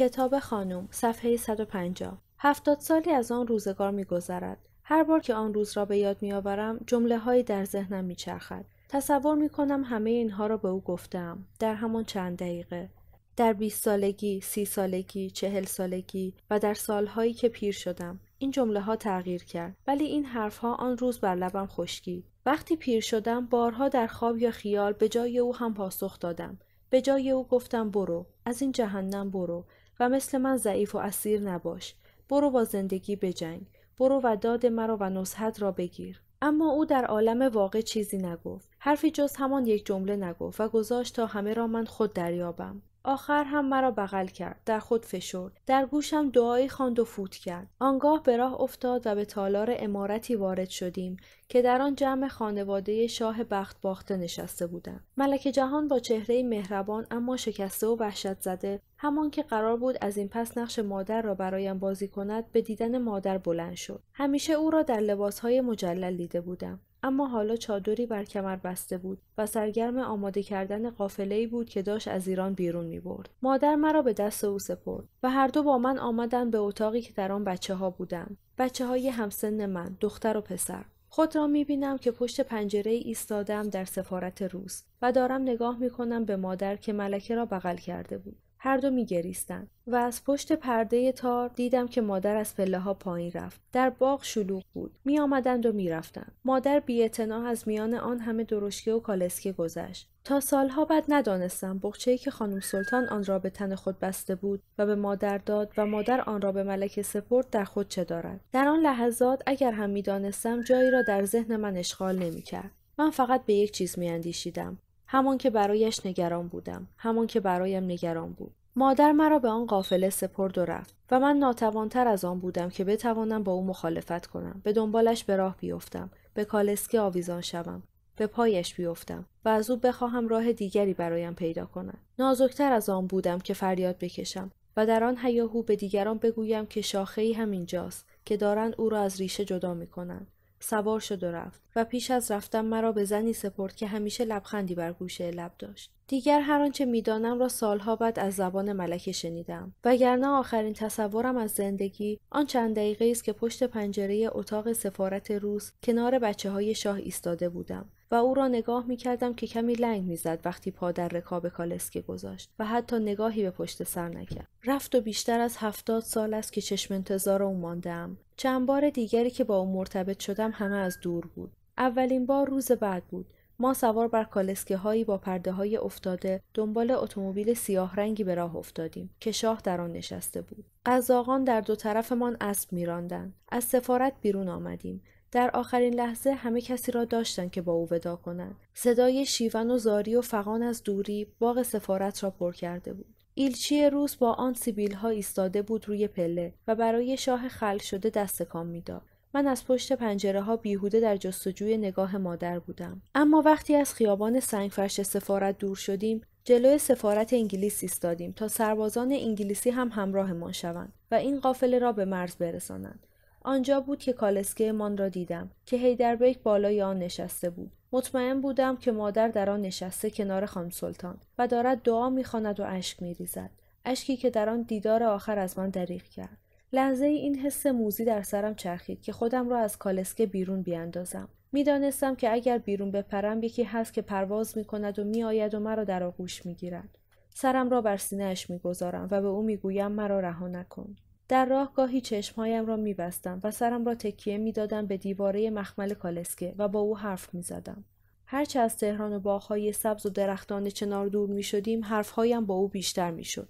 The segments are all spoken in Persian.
کتاب خانم صفحه 150 هفتاد سالی از آن روزگار میگذرد هر بار که آن روز را به یاد میآورم جمله هایی در ذهنم میچرخد تصور میکنم همه اینها را به او گفتم در همان چند دقیقه در 20 سالگی، سی سالگی، چهل سالگی و در سالهایی که پیر شدم این جمله ها تغییر کرد ولی این حرفها آن روز بر لبم خشکی وقتی پیر شدم بارها در خواب یا خیال به جای او هم پاسخ دادم به جای او گفتم برو از این جهنم برو و مثل من ضعیف و اسیر نباش برو با زندگی بجنگ برو و داد مرا و نصحت را بگیر اما او در عالم واقع چیزی نگفت حرفی جز همان یک جمله نگفت و گذاشت تا همه را من خود دریابم آخر هم مرا بغل کرد در خود فشرد در گوشم دعایی خواند و فوت کرد آنگاه به راه افتاد و به تالار امارتی وارد شدیم که در آن جمع خانواده شاه بخت باخته نشسته بودند ملک جهان با چهره مهربان اما شکسته و وحشت زده همان که قرار بود از این پس نقش مادر را برایم بازی کند به دیدن مادر بلند شد همیشه او را در لباسهای مجلل دیده بودم اما حالا چادری بر کمر بسته بود و سرگرم آماده کردن قافله بود که داشت از ایران بیرون می برد. مادر مرا به دست او سپرد و هر دو با من آمدن به اتاقی که در آن بچه ها بودند. بچه های همسن من، دختر و پسر. خود را می بینم که پشت پنجره ایستادم در سفارت روس و دارم نگاه می به مادر که ملکه را بغل کرده بود. هر دو میگریستند و از پشت پرده تار دیدم که مادر از پله ها پایین رفت در باغ شلوغ بود می آمدند و میرفتند مادر بی از میان آن همه درشکه و کالسکه گذشت تا سالها بعد ندانستم بخچهای که خانم سلطان آن را به تن خود بسته بود و به مادر داد و مادر آن را به ملکه سپرد در خود چه دارد در آن لحظات اگر هم میدانستم جایی را در ذهن من اشغال نمیکرد من فقط به یک چیز میاندیشیدم همان که برایش نگران بودم همان که برایم نگران بود مادر مرا به آن قافله سپرد و رفت و من ناتوانتر از آن بودم که بتوانم با او مخالفت کنم به دنبالش به راه بیفتم به کالسکه آویزان شوم به پایش بیفتم و از او بخواهم راه دیگری برایم پیدا کند نازکتر از آن بودم که فریاد بکشم و در آن هیاهو به دیگران بگویم که شاخهای هم اینجاست که دارند او را از ریشه جدا میکنند سوار شد و رفت و پیش از رفتن مرا به زنی سپرد که همیشه لبخندی بر گوشه لب داشت دیگر هر آنچه میدانم را سالها بعد از زبان ملکه شنیدم وگرنه آخرین تصورم از زندگی آن چند دقیقه است که پشت پنجره اتاق سفارت روس کنار بچه های شاه ایستاده بودم و او را نگاه می کردم که کمی لنگ میزد وقتی پا در رکاب کالسکه گذاشت و حتی نگاهی به پشت سر نکرد رفت و بیشتر از هفتاد سال است که چشم انتظار او ماندم چند بار دیگری که با او مرتبط شدم همه از دور بود. اولین بار روز بعد بود. ما سوار بر کالسکه هایی با پرده های افتاده دنبال اتومبیل سیاه رنگی به راه افتادیم که شاه در آن نشسته بود. قزاقان در دو طرفمان اسب میراندند. از سفارت بیرون آمدیم. در آخرین لحظه همه کسی را داشتند که با او ودا کنند. صدای شیون و زاری و فقان از دوری باغ سفارت را پر کرده بود. ایلچی روس با آن سیبیل ها ایستاده بود روی پله و برای شاه خل شده دست کام میداد. من از پشت پنجره ها بیهوده در جستجوی نگاه مادر بودم. اما وقتی از خیابان سنگفرش سفارت دور شدیم، جلوی سفارت انگلیس ایستادیم تا سربازان انگلیسی هم همراه ما شوند و این قافله را به مرز برسانند. آنجا بود که کالسکه من را دیدم که هیدربیک بالای آن نشسته بود مطمئن بودم که مادر در آن نشسته کنار خانم سلطان و دارد دعا میخواند و اشک میریزد اشکی که در آن دیدار آخر از من دریغ کرد لحظه این حس موزی در سرم چرخید که خودم را از کالسکه بیرون بیاندازم میدانستم که اگر بیرون بپرم یکی هست که پرواز کند و میآید و مرا در آغوش میگیرد سرم را بر سینهاش میگذارم و به او میگویم مرا رها نکن در راه گاهی چشمهایم را میبستم و سرم را تکیه میدادم به دیواره مخمل کالسکه و با او حرف میزدم هرچه از تهران و باغهای سبز و درختان چنار دور میشدیم حرفهایم با او بیشتر میشد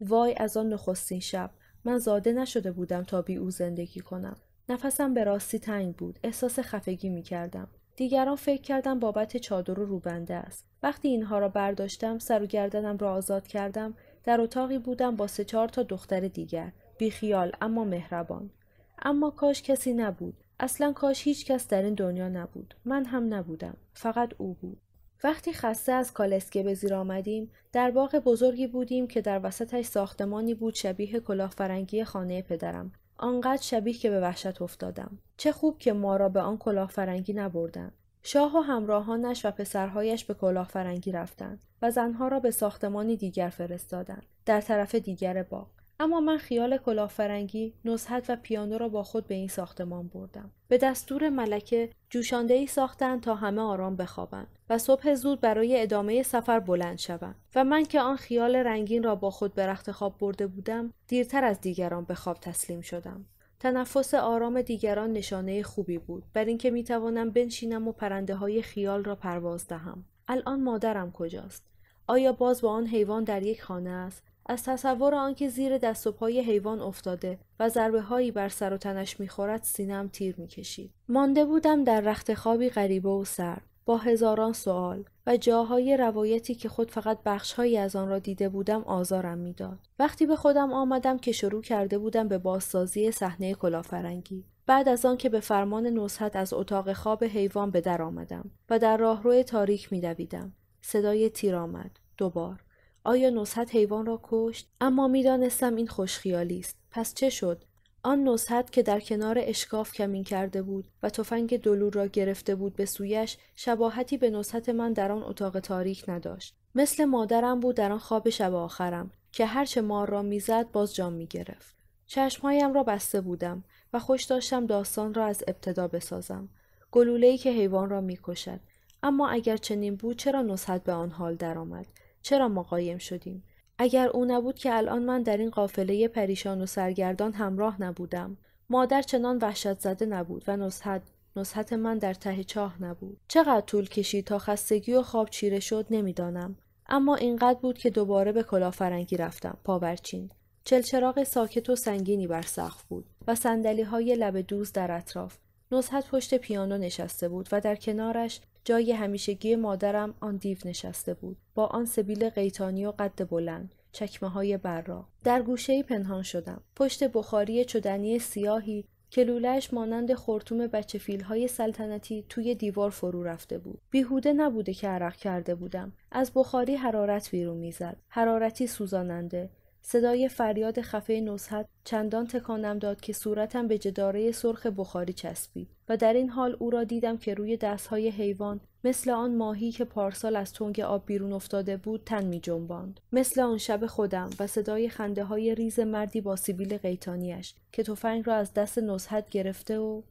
وای از آن نخستین شب من زاده نشده بودم تا بی او زندگی کنم نفسم به راستی تنگ بود احساس خفگی میکردم دیگران فکر کردم بابت چادر و روبنده است وقتی اینها را برداشتم سر و گردنم را آزاد کردم در اتاقی بودم با سه چهار تا دختر دیگر بیخیال اما مهربان اما کاش کسی نبود اصلا کاش هیچ کس در این دنیا نبود من هم نبودم فقط او بود وقتی خسته از کالسکه به زیر آمدیم در باغ بزرگی بودیم که در وسطش ساختمانی بود شبیه فرنگی خانه پدرم آنقدر شبیه که به وحشت افتادم چه خوب که ما را به آن فرنگی نبردند شاه و همراهانش و پسرهایش به کلاه فرنگی رفتند و زنها را به ساختمانی دیگر فرستادند در طرف دیگر باغ اما من خیال کلافرنگی، نزهت و پیانو را با خود به این ساختمان بردم به دستور ملکه جوشانده ای ساختند تا همه آرام بخوابند و صبح زود برای ادامه سفر بلند شوند و من که آن خیال رنگین را با خود به رخت خواب برده بودم دیرتر از دیگران به خواب تسلیم شدم تنفس آرام دیگران نشانه خوبی بود بر اینکه میتوانم بنشینم و پرنده های خیال را پرواز دهم الان مادرم کجاست آیا باز با آن حیوان در یک خانه است از تصور آنکه زیر دست و پای حیوان افتاده و ضربه هایی بر سر و تنش میخورد سینم تیر میکشید مانده بودم در رخت خوابی غریبه و سرد با هزاران سوال و جاهای روایتی که خود فقط بخشهایی از آن را دیده بودم آزارم میداد وقتی به خودم آمدم که شروع کرده بودم به بازسازی صحنه کلافرنگی بعد از آن که به فرمان نصحت از اتاق خواب حیوان به در آمدم و در راهروی تاریک میدویدم صدای تیر آمد دوبار آیا نصحت حیوان را کشت اما میدانستم این خوشخیالی است پس چه شد آن نصحت که در کنار اشکاف کمین کرده بود و تفنگ دلور را گرفته بود به سویش شباهتی به نصحت من در آن اتاق تاریک نداشت مثل مادرم بود در آن خواب شب آخرم که هرچه مار را میزد باز جام میگرفت چشمهایم را بسته بودم و خوش داشتم داستان را از ابتدا بسازم گلوله‌ای که حیوان را میکشد اما اگر چنین بود چرا نصحت به آن حال درآمد چرا ما قایم شدیم اگر او نبود که الان من در این قافله پریشان و سرگردان همراه نبودم مادر چنان وحشت زده نبود و نصحت نصحت من در ته چاه نبود چقدر طول کشید تا خستگی و خواب چیره شد نمیدانم اما اینقدر بود که دوباره به کلافرنگی رفتم پاورچین چلچراغ ساکت و سنگینی بر سقف بود و سندلی های لب دوز در اطراف نزهت پشت پیانو نشسته بود و در کنارش جای همیشگی مادرم آن دیو نشسته بود با آن سبیل قیتانی و قد بلند چکمه های برا در گوشه پنهان شدم پشت بخاری چدنی سیاهی که مانند خورتوم بچه های سلطنتی توی دیوار فرو رفته بود بیهوده نبوده که عرق کرده بودم از بخاری حرارت بیرون میزد حرارتی سوزاننده صدای فریاد خفه نصحت چندان تکانم داد که صورتم به جداره سرخ بخاری چسبید و در این حال او را دیدم که روی دستهای حیوان مثل آن ماهی که پارسال از تنگ آب بیرون افتاده بود تن می جنباند. مثل آن شب خودم و صدای خنده های ریز مردی با سیبیل قیتانیش که تفنگ را از دست نصحت گرفته و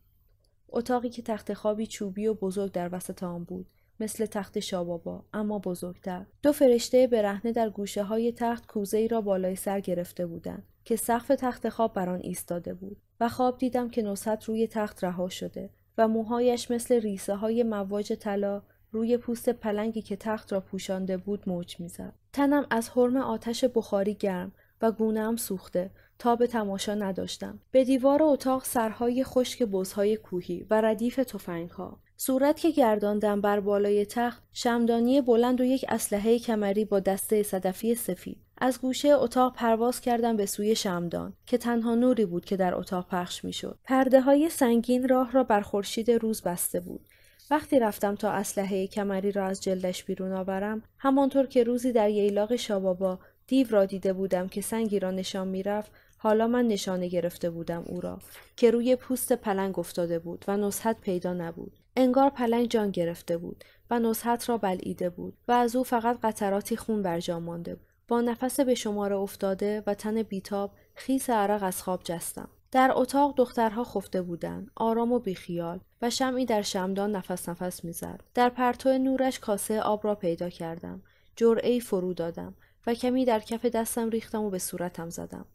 اتاقی که تخت خوابی چوبی و بزرگ در وسط آن بود مثل تخت شابابا اما بزرگتر دو فرشته برهنه در گوشه های تخت کوزه ای را بالای سر گرفته بودند که سقف تخت خواب بر آن ایستاده بود و خواب دیدم که نصحت روی تخت رها شده و موهایش مثل ریسه های مواج طلا روی پوست پلنگی که تخت را پوشانده بود موج میزد تنم از حرم آتش بخاری گرم و گونهام سوخته تا به تماشا نداشتم به دیوار اتاق سرهای خشک بزهای کوهی و ردیف تفنگها صورت که گرداندم بر بالای تخت شمدانی بلند و یک اسلحه کمری با دسته صدفی سفید از گوشه اتاق پرواز کردم به سوی شمدان که تنها نوری بود که در اتاق پخش میشد پرده های سنگین راه را بر خورشید روز بسته بود وقتی رفتم تا اسلحه کمری را از جلدش بیرون آورم همانطور که روزی در ییلاق شابابا دیو را دیده بودم که سنگی را نشان میرفت حالا من نشانه گرفته بودم او را که روی پوست پلنگ افتاده بود و نصحت پیدا نبود انگار پلنگ جان گرفته بود و نصحت را بلعیده بود و از او فقط قطراتی خون بر جا مانده بود با نفس به شماره افتاده و تن بیتاب خیس عرق از خواب جستم در اتاق دخترها خفته بودند آرام و بیخیال و شمعی در شمدان نفس نفس میزد در پرتو نورش کاسه آب را پیدا کردم جرعه فرو دادم و کمی در کف دستم ریختم و به صورتم زدم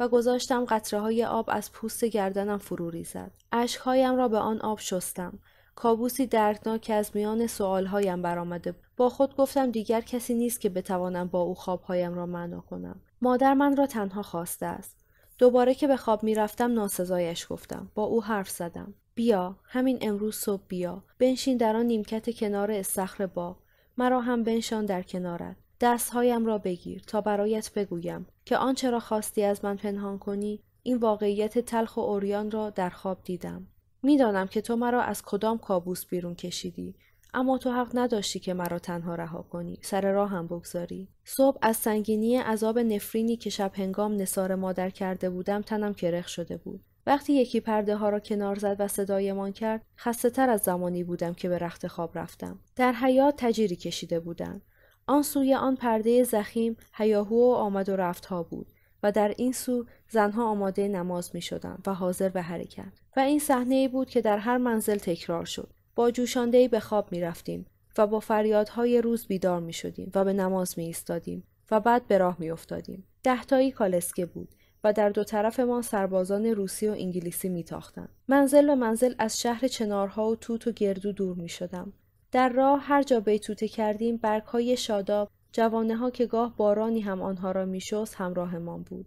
و گذاشتم قطره های آب از پوست گردنم فرو ریزد. اشکهایم را به آن آب شستم. کابوسی دردناک که از میان سوالهایم برآمده با خود گفتم دیگر کسی نیست که بتوانم با او خوابهایم را معنا کنم مادر من را تنها خواسته است دوباره که به خواب میرفتم ناسزایش گفتم با او حرف زدم بیا همین امروز صبح بیا بنشین در آن نیمکت کنار استخر باغ مرا هم بنشان در کنارت دستهایم را بگیر تا برایت بگویم که آنچه را خواستی از من پنهان کنی این واقعیت تلخ و اوریان را در خواب دیدم میدانم که تو مرا از کدام کابوس بیرون کشیدی اما تو حق نداشتی که مرا تنها رها کنی سر راه هم بگذاری صبح از سنگینی عذاب نفرینی که شب هنگام نصار مادر کرده بودم تنم کرخ شده بود وقتی یکی پرده ها را کنار زد و صدایمان کرد خسته تر از زمانی بودم که به رخت خواب رفتم در حیات تجیری کشیده بودم آن سوی آن پرده زخیم هیاهو و آمد و ها بود و در این سو زنها آماده نماز می شدن و حاضر به حرکت و این صحنه ای بود که در هر منزل تکرار شد با جوشانده به خواب می رفتیم و با فریادهای روز بیدار می شدیم و به نماز می ایستادیم و بعد به راه می افتادیم دهتایی کالسکه بود و در دو طرفمان سربازان روسی و انگلیسی میتاختند منزل به منزل از شهر چنارها و توت و گردو دور می شدم در راه هر جا بیتوته کردیم برگ های شاداب جوانه ها که گاه بارانی هم آنها را میشست همراهمان بود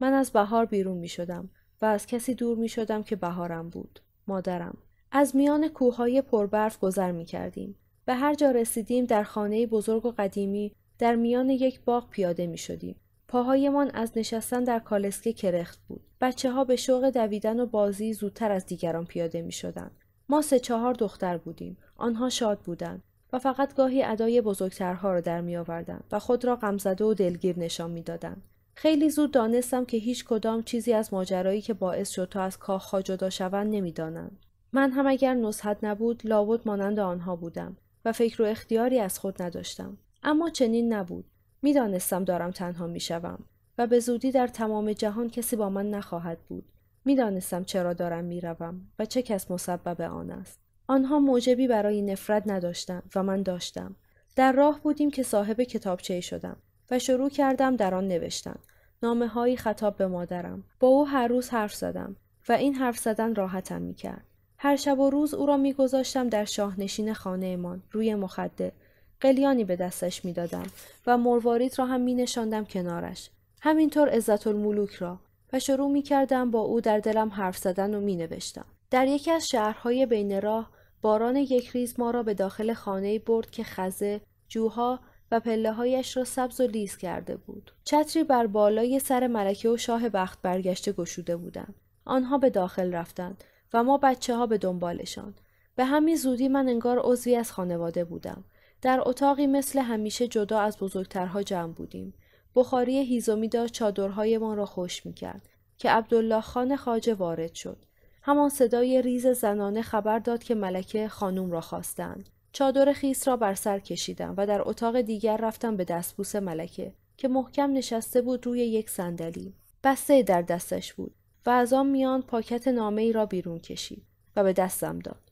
من از بهار بیرون می شدم و از کسی دور می شدم که بهارم بود مادرم از میان کوههای پربرف گذر می کردیم به هر جا رسیدیم در خانه بزرگ و قدیمی در میان یک باغ پیاده می شدیم پاهایمان از نشستن در کالسکه کرخت بود بچه ها به شوق دویدن و بازی زودتر از دیگران پیاده می شدند ما سه چهار دختر بودیم. آنها شاد بودند و فقط گاهی ادای بزرگترها را در می آوردن و خود را غمزده و دلگیر نشان می دادن. خیلی زود دانستم که هیچ کدام چیزی از ماجرایی که باعث شد تا از کاخها جدا شوند نمیدانند. من هم اگر نصحت نبود لابد مانند آنها بودم و فکر و اختیاری از خود نداشتم. اما چنین نبود. می دانستم دارم تنها می شوم و به زودی در تمام جهان کسی با من نخواهد بود. میدانستم چرا دارم میروم و چه کس مسبب آن است آنها موجبی برای نفرت نداشتند و من داشتم در راه بودیم که صاحب کتابچهی شدم و شروع کردم در آن نوشتن نامه هایی خطاب به مادرم با او هر روز حرف زدم و این حرف زدن راحتم میکرد هر شب و روز او را میگذاشتم در شاهنشین خانهمان روی مخده قلیانی به دستش میدادم و مرواریت را هم می کنارش همینطور عزت الملوک را و شروع می کردم با او در دلم حرف زدن و می نوشتم. در یکی از شهرهای بین راه باران یک ریز ما را به داخل خانه برد که خزه، جوها و پله هایش را سبز و لیز کرده بود. چتری بر بالای سر ملکه و شاه بخت برگشته گشوده بودند. آنها به داخل رفتند و ما بچه ها به دنبالشان. به همین زودی من انگار عضوی از خانواده بودم. در اتاقی مثل همیشه جدا از بزرگترها جمع بودیم. بخاری هیزومی داشت چادرهایمان را خوش میکرد که عبدالله خان خاجه وارد شد همان صدای ریز زنانه خبر داد که ملکه خانوم را خواستند چادر خیس را بر سر کشیدم و در اتاق دیگر رفتم به دستبوس ملکه که محکم نشسته بود روی یک صندلی بسته در دستش بود و از آن میان پاکت نامه ای را بیرون کشید و به دستم داد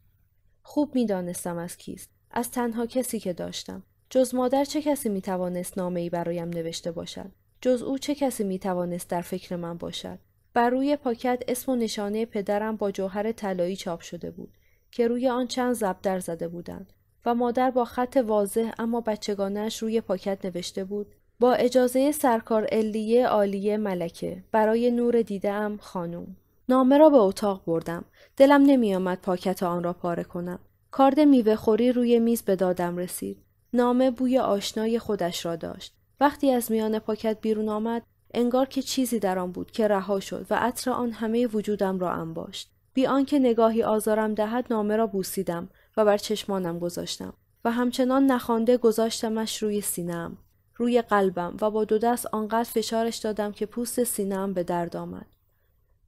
خوب میدانستم از کیست از تنها کسی که داشتم جز مادر چه کسی می توانست نامه ای برایم نوشته باشد؟ جز او چه کسی می توانست در فکر من باشد؟ بر روی پاکت اسم و نشانه پدرم با جوهر طلایی چاپ شده بود که روی آن چند زبدر زده بودند و مادر با خط واضح اما بچگانش روی پاکت نوشته بود با اجازه سرکار علیه عالیه ملکه برای نور دیده ام خانم نامه را به اتاق بردم دلم آمد پاکت آن را پاره کنم کارد میوه خوری روی میز به دادم رسید نامه بوی آشنای خودش را داشت. وقتی از میان پاکت بیرون آمد، انگار که چیزی در آن بود که رها شد و عطر آن همه وجودم را انباشت. بی آنکه نگاهی آزارم دهد نامه را بوسیدم و بر چشمانم گذاشتم و همچنان نخوانده گذاشتمش روی سینم روی قلبم و با دو دست آنقدر فشارش دادم که پوست سینم به درد آمد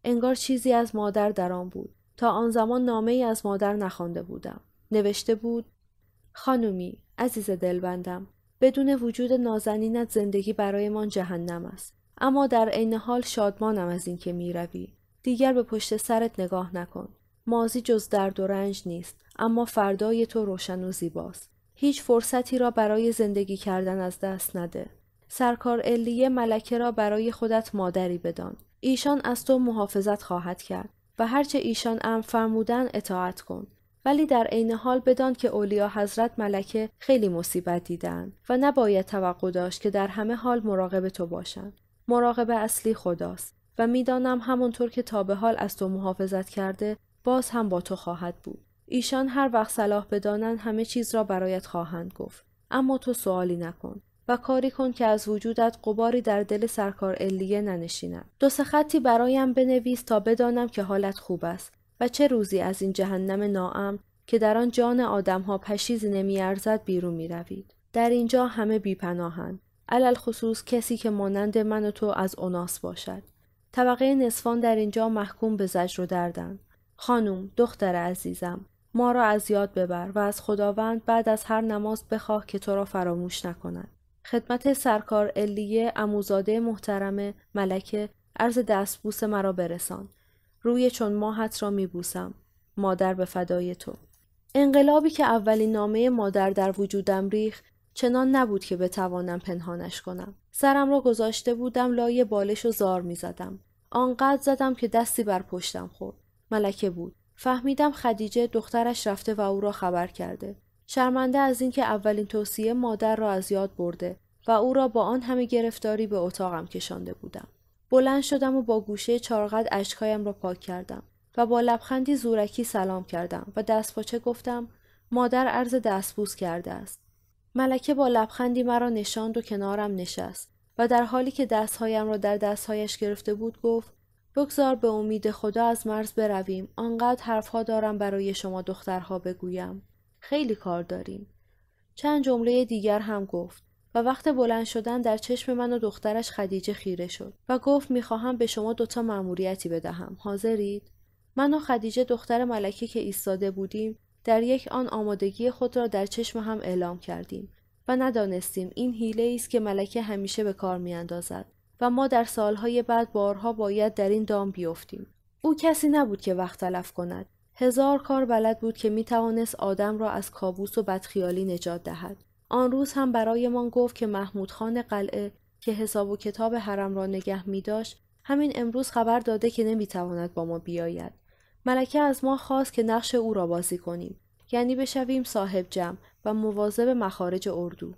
انگار چیزی از مادر در آن بود تا آن زمان نامه ای از مادر نخوانده بودم نوشته بود خانومی عزیز دلبندم بدون وجود نازنینت زندگی برایمان جهنم است اما در عین حال شادمانم از اینکه میروی دیگر به پشت سرت نگاه نکن مازی جز درد و رنج نیست اما فردای تو روشن و زیباست هیچ فرصتی را برای زندگی کردن از دست نده سرکار الیه ملکه را برای خودت مادری بدان ایشان از تو محافظت خواهد کرد و هرچه ایشان امر فرمودن اطاعت کن ولی در عین حال بدان که اولیا حضرت ملکه خیلی مصیبت دیدن و نباید توقع داشت که در همه حال مراقب تو باشند مراقب اصلی خداست و میدانم همونطور که تا به حال از تو محافظت کرده باز هم با تو خواهد بود ایشان هر وقت صلاح بدانند همه چیز را برایت خواهند گفت اما تو سوالی نکن و کاری کن که از وجودت قباری در دل سرکار الیه ننشیند دو سه خطی برایم بنویس تا بدانم که حالت خوب است و چه روزی از این جهنم ناام که در آن جان آدمها پشیز نمیارزد بیرون میروید در اینجا همه بیپناهند علل خصوص کسی که مانند من و تو از اوناس باشد طبقه نصفان در اینجا محکوم به زجر و دردند خانم دختر عزیزم ما را از یاد ببر و از خداوند بعد از هر نماز بخواه که تو را فراموش نکند خدمت سرکار الیه اموزاده محترم ملکه عرض دستبوس مرا برسان روی چون ماهت را میبوسم مادر به فدای تو انقلابی که اولین نامه مادر در وجودم ریخ چنان نبود که بتوانم پنهانش کنم سرم را گذاشته بودم لای بالش و زار زدم. آنقدر زدم که دستی بر پشتم خورد ملکه بود فهمیدم خدیجه دخترش رفته و او را خبر کرده شرمنده از اینکه اولین توصیه مادر را از یاد برده و او را با آن همه گرفتاری به اتاقم کشانده بودم بلند شدم و با گوشه چارقد اشکهایم را پاک کردم و با لبخندی زورکی سلام کردم و دستپاچه گفتم مادر عرض بوز کرده است ملکه با لبخندی مرا نشاند و کنارم نشست و در حالی که دستهایم را در دستهایش گرفته بود گفت بگذار به امید خدا از مرز برویم آنقدر حرفها دارم برای شما دخترها بگویم خیلی کار داریم چند جمله دیگر هم گفت و وقت بلند شدن در چشم من و دخترش خدیجه خیره شد و گفت میخواهم به شما دوتا مأموریتی بدهم حاضرید من و خدیجه دختر ملکه که ایستاده بودیم در یک آن آمادگی خود را در چشم هم اعلام کردیم و ندانستیم این حیله است که ملکه همیشه به کار میاندازد و ما در سالهای بعد بارها باید در این دام بیفتیم او کسی نبود که وقت تلف کند هزار کار بلد بود که میتوانست آدم را از کابوس و بدخیالی نجات دهد آن روز هم برایمان گفت که محمود خان قلعه که حساب و کتاب حرم را نگه می داشت همین امروز خبر داده که نمیتواند با ما بیاید. ملکه از ما خواست که نقش او را بازی کنیم. یعنی بشویم صاحب جمع و مواظب مخارج اردو.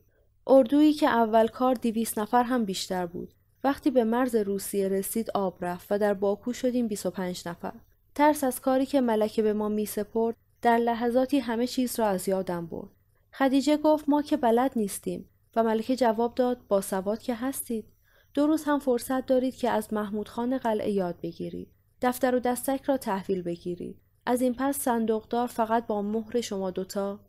اردویی که اول کار دیویس نفر هم بیشتر بود. وقتی به مرز روسیه رسید آب رفت و در باکو شدیم 25 نفر. ترس از کاری که ملکه به ما می سپرد در لحظاتی همه چیز را از یادم برد. خدیجه گفت ما که بلد نیستیم و ملکه جواب داد با سواد که هستید دو روز هم فرصت دارید که از محمود خان قلعه یاد بگیرید دفتر و دستک را تحویل بگیرید از این پس صندوقدار فقط با مهر شما دوتا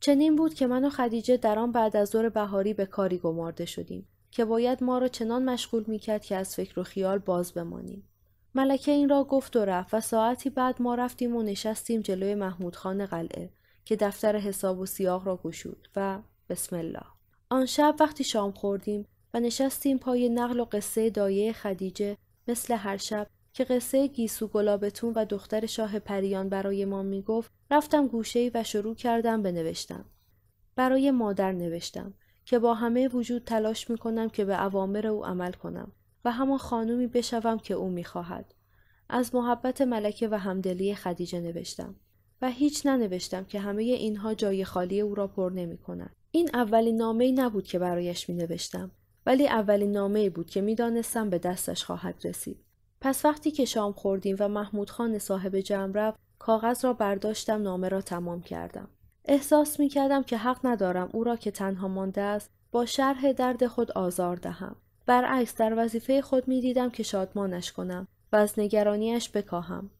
چنین بود که من و خدیجه در آن بعد از ظهر بهاری به کاری گمارده شدیم که باید ما را چنان مشغول میکرد که از فکر و خیال باز بمانیم ملکه این را گفت و رفت و ساعتی بعد ما رفتیم و نشستیم جلوی محمود خان قلعه که دفتر حساب و سیاق را گشود و بسم الله آن شب وقتی شام خوردیم و نشستیم پای نقل و قصه دایه خدیجه مثل هر شب که قصه گیسو گلابتون و دختر شاه پریان برای ما میگفت رفتم گوشه و شروع کردم به نوشتم برای مادر نوشتم که با همه وجود تلاش میکنم که به اوامر او عمل کنم و همان خانومی بشوم که او میخواهد از محبت ملکه و همدلی خدیجه نوشتم و هیچ ننوشتم که همه اینها جای خالی او را پر نمی این اولین نامه ای نبود که برایش می نوشتم ولی اولین نامه ای بود که می دانستم به دستش خواهد رسید. پس وقتی که شام خوردیم و محمود خان صاحب جمع رفت کاغذ را برداشتم نامه را تمام کردم. احساس می کردم که حق ندارم او را که تنها مانده است با شرح درد خود آزار دهم. برعکس در وظیفه خود می دیدم که شادمانش کنم و از نگرانیش بکاهم.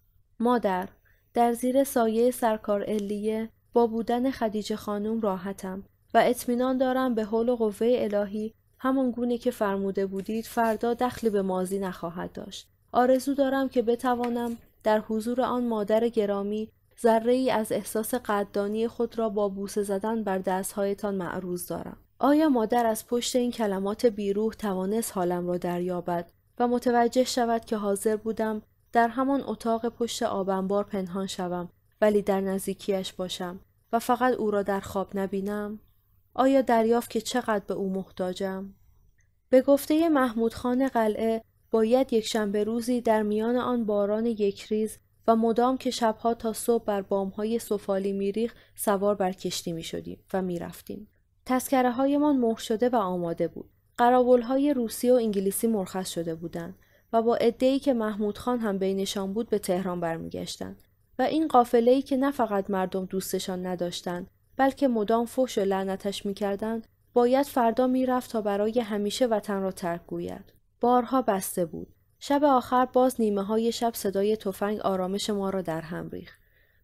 مادر در زیر سایه سرکار علیه با بودن خدیجه خانم راحتم و اطمینان دارم به حول و قوه الهی همان گونه که فرموده بودید فردا دخلی به مازی نخواهد داشت آرزو دارم که بتوانم در حضور آن مادر گرامی ذره ای از احساس قدردانی خود را با بوسه زدن بر دستهایتان معروض دارم آیا مادر از پشت این کلمات بیروح توانست حالم را دریابد و متوجه شود که حاضر بودم در همان اتاق پشت آبنبار پنهان شوم ولی در نزدیکیش باشم و فقط او را در خواب نبینم آیا دریافت که چقدر به او محتاجم به گفته محمود خان قلعه باید یک شنبه روزی در میان آن باران یک ریز و مدام که شبها تا صبح بر بامهای سفالی میریخ سوار بر کشتی شدیم و میرفتیم تسکره هایمان مهر شده و آماده بود قرابل های روسی و انگلیسی مرخص شده بودند و با عده که محمود خان هم بینشان بود به تهران برمیگشتند و این قافله ای که نه فقط مردم دوستشان نداشتند بلکه مدام فحش و لعنتش میکردند باید فردا میرفت تا برای همیشه وطن را ترک گوید بارها بسته بود شب آخر باز نیمه های شب صدای تفنگ آرامش ما را در هم ریخت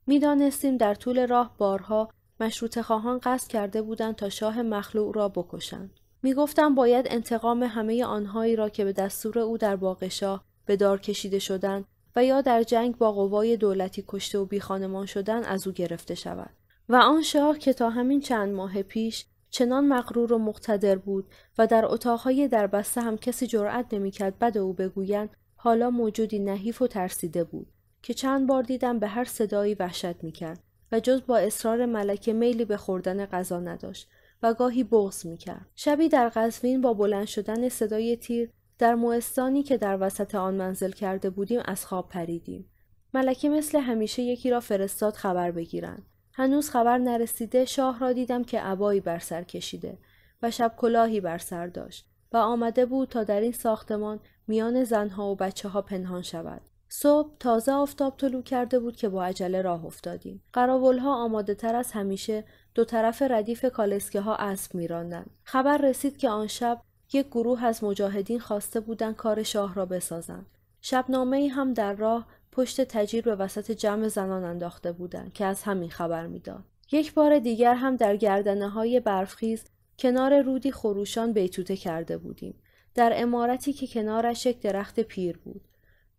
میدانستیم در طول راه بارها مشروط خواهان قصد کرده بودند تا شاه مخلوع را بکشند گفتم باید انتقام همه آنهایی را که به دستور او در باقشا به دار کشیده شدند و یا در جنگ با قوای دولتی کشته و بیخانمان شدن از او گرفته شود و آن شاه که تا همین چند ماه پیش چنان مغرور و مقتدر بود و در اتاقهای در بسته هم کسی جرأت نمیکرد بد او بگویند حالا موجودی نحیف و ترسیده بود که چند بار دیدم به هر صدایی وحشت میکرد و جز با اصرار ملکه میلی به خوردن غذا نداشت و گاهی بغز میکرد شبی در قزوین با بلند شدن صدای تیر در موستانی که در وسط آن منزل کرده بودیم از خواب پریدیم ملکه مثل همیشه یکی را فرستاد خبر بگیرند هنوز خبر نرسیده شاه را دیدم که عبایی بر سر کشیده و شب کلاهی بر سر داشت و آمده بود تا در این ساختمان میان زنها و بچه ها پنهان شود صبح تازه آفتاب طلو کرده بود که با عجله راه افتادیم. قراولها آماده تر از همیشه دو طرف ردیف کالسکه ها اسب میراندند. خبر رسید که آن شب یک گروه از مجاهدین خواسته بودند کار شاه را بسازند. شبنامه ای هم در راه پشت تجیر به وسط جمع زنان انداخته بودند که از همین خبر میداد. یک بار دیگر هم در گردنه های برفخیز کنار رودی خروشان بیتوته کرده بودیم. در عمارتی که کنارش یک درخت پیر بود.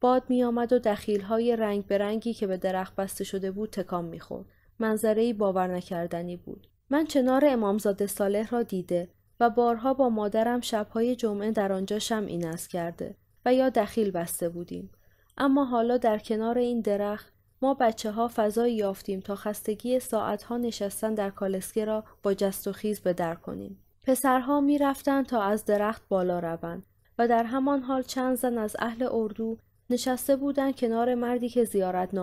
باد آمد و های رنگ به رنگی که به درخت بسته شده بود تکان میخورد منظرهای باور نکردنی بود من چنار امامزاده صالح را دیده و بارها با مادرم شبهای جمعه در آنجا شم اینست کرده و یا دخیل بسته بودیم اما حالا در کنار این درخت ما بچه ها فضایی یافتیم تا خستگی ساعتها نشستن در کالسکه را با جست و خیز به در کنیم. پسرها می تا از درخت بالا روند و در همان حال چند زن از اهل اردو نشسته بودن کنار مردی که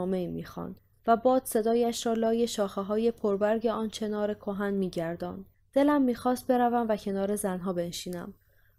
می میخواند و باد صدایش را لای شاخه های پربرگ آن چنار کهن میگردان. دلم میخواست بروم و کنار زنها بنشینم.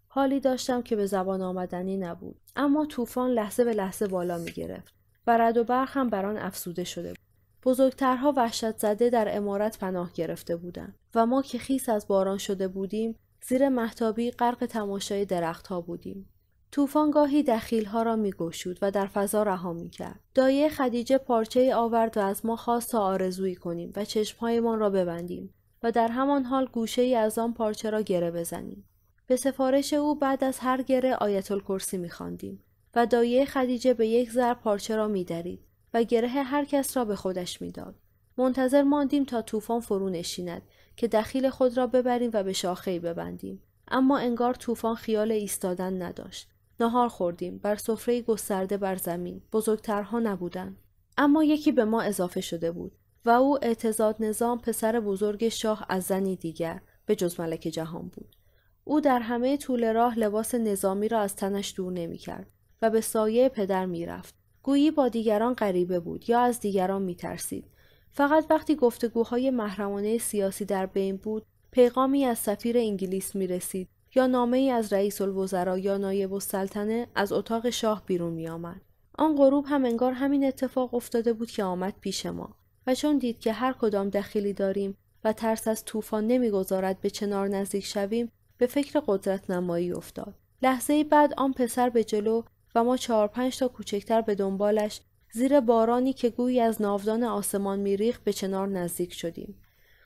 حالی داشتم که به زبان آمدنی نبود. اما طوفان لحظه به لحظه بالا میگرفت و رد و برخ هم بر آن افسوده شده بود. بزرگترها وحشت زده در امارت پناه گرفته بودند و ما که خیس از باران شده بودیم زیر محتابی غرق تماشای درختها بودیم. طوفان گاهی ها را میگشود و در فضا رها کرد. دایه خدیجه پارچه ای آورد و از ما خواست تا آرزویی کنیم و چشمهایمان را ببندیم و در همان حال گوشه ای از آن پارچه را گره بزنیم به سفارش او بعد از هر گره آیت الکرسی میخواندیم و دایه خدیجه به یک زر پارچه را میدرید و گره هر کس را به خودش میداد منتظر ماندیم تا طوفان فرو نشیند که دخیل خود را ببریم و به شاخهای ببندیم اما انگار طوفان خیال ایستادن نداشت نهار خوردیم بر سفره گسترده بر زمین بزرگترها نبودند اما یکی به ما اضافه شده بود و او اعتزاد نظام پسر بزرگ شاه از زنی دیگر به جز ملک جهان بود او در همه طول راه لباس نظامی را از تنش دور کرد و به سایه پدر رفت گویی با دیگران غریبه بود یا از دیگران ترسید فقط وقتی گفتگوهای محرمانه سیاسی در بین بود پیغامی از سفیر انگلیس می رسید یا نامه ای از رئیس الوزرا یا نایب السلطنه از اتاق شاه بیرون می آمد. آن غروب هم انگار همین اتفاق افتاده بود که آمد پیش ما و چون دید که هر کدام دخیلی داریم و ترس از طوفان نمیگذارد به چنار نزدیک شویم به فکر قدرت نمایی افتاد لحظه بعد آن پسر به جلو و ما چهار پنج تا کوچکتر به دنبالش زیر بارانی که گویی از ناودان آسمان میریخت به چنار نزدیک شدیم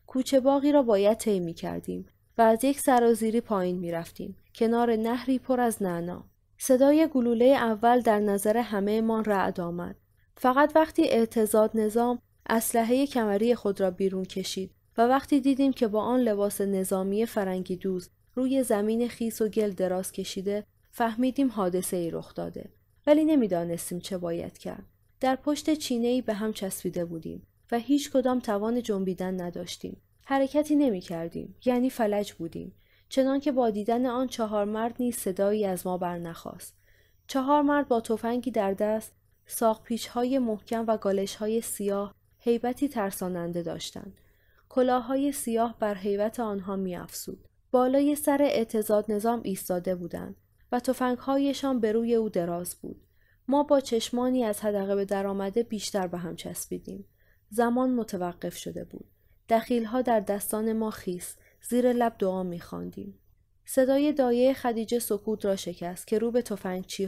کوچه باقی را باید طی کردیم و از یک سرازیری پایین می رفتیم. کنار نهری پر از نعنا. صدای گلوله اول در نظر همه ما رعد آمد. فقط وقتی اعتزاد نظام اسلحه کمری خود را بیرون کشید و وقتی دیدیم که با آن لباس نظامی فرنگی دوز روی زمین خیس و گل دراز کشیده فهمیدیم حادثه ای رخ داده ولی نمیدانستیم چه باید کرد در پشت چینه ای به هم چسبیده بودیم و هیچ کدام توان جنبیدن نداشتیم حرکتی نمی کردیم. یعنی فلج بودیم. چنان که با دیدن آن چهار مرد نیز صدایی از ما برنخواست. چهار مرد با تفنگی در دست ساق های محکم و گالش سیاه حیبتی ترساننده داشتند. کلاههای سیاه بر حیبت آنها میافزود. بالای سر اعتزاد نظام ایستاده بودند و تفنگهایشان به روی او دراز بود. ما با چشمانی از هدقه به درآمده بیشتر به هم چسبیدیم. زمان متوقف شده بود. ها در دستان ما خیس زیر لب دعا خاندیم. صدای دایه خدیجه سکوت را شکست که رو به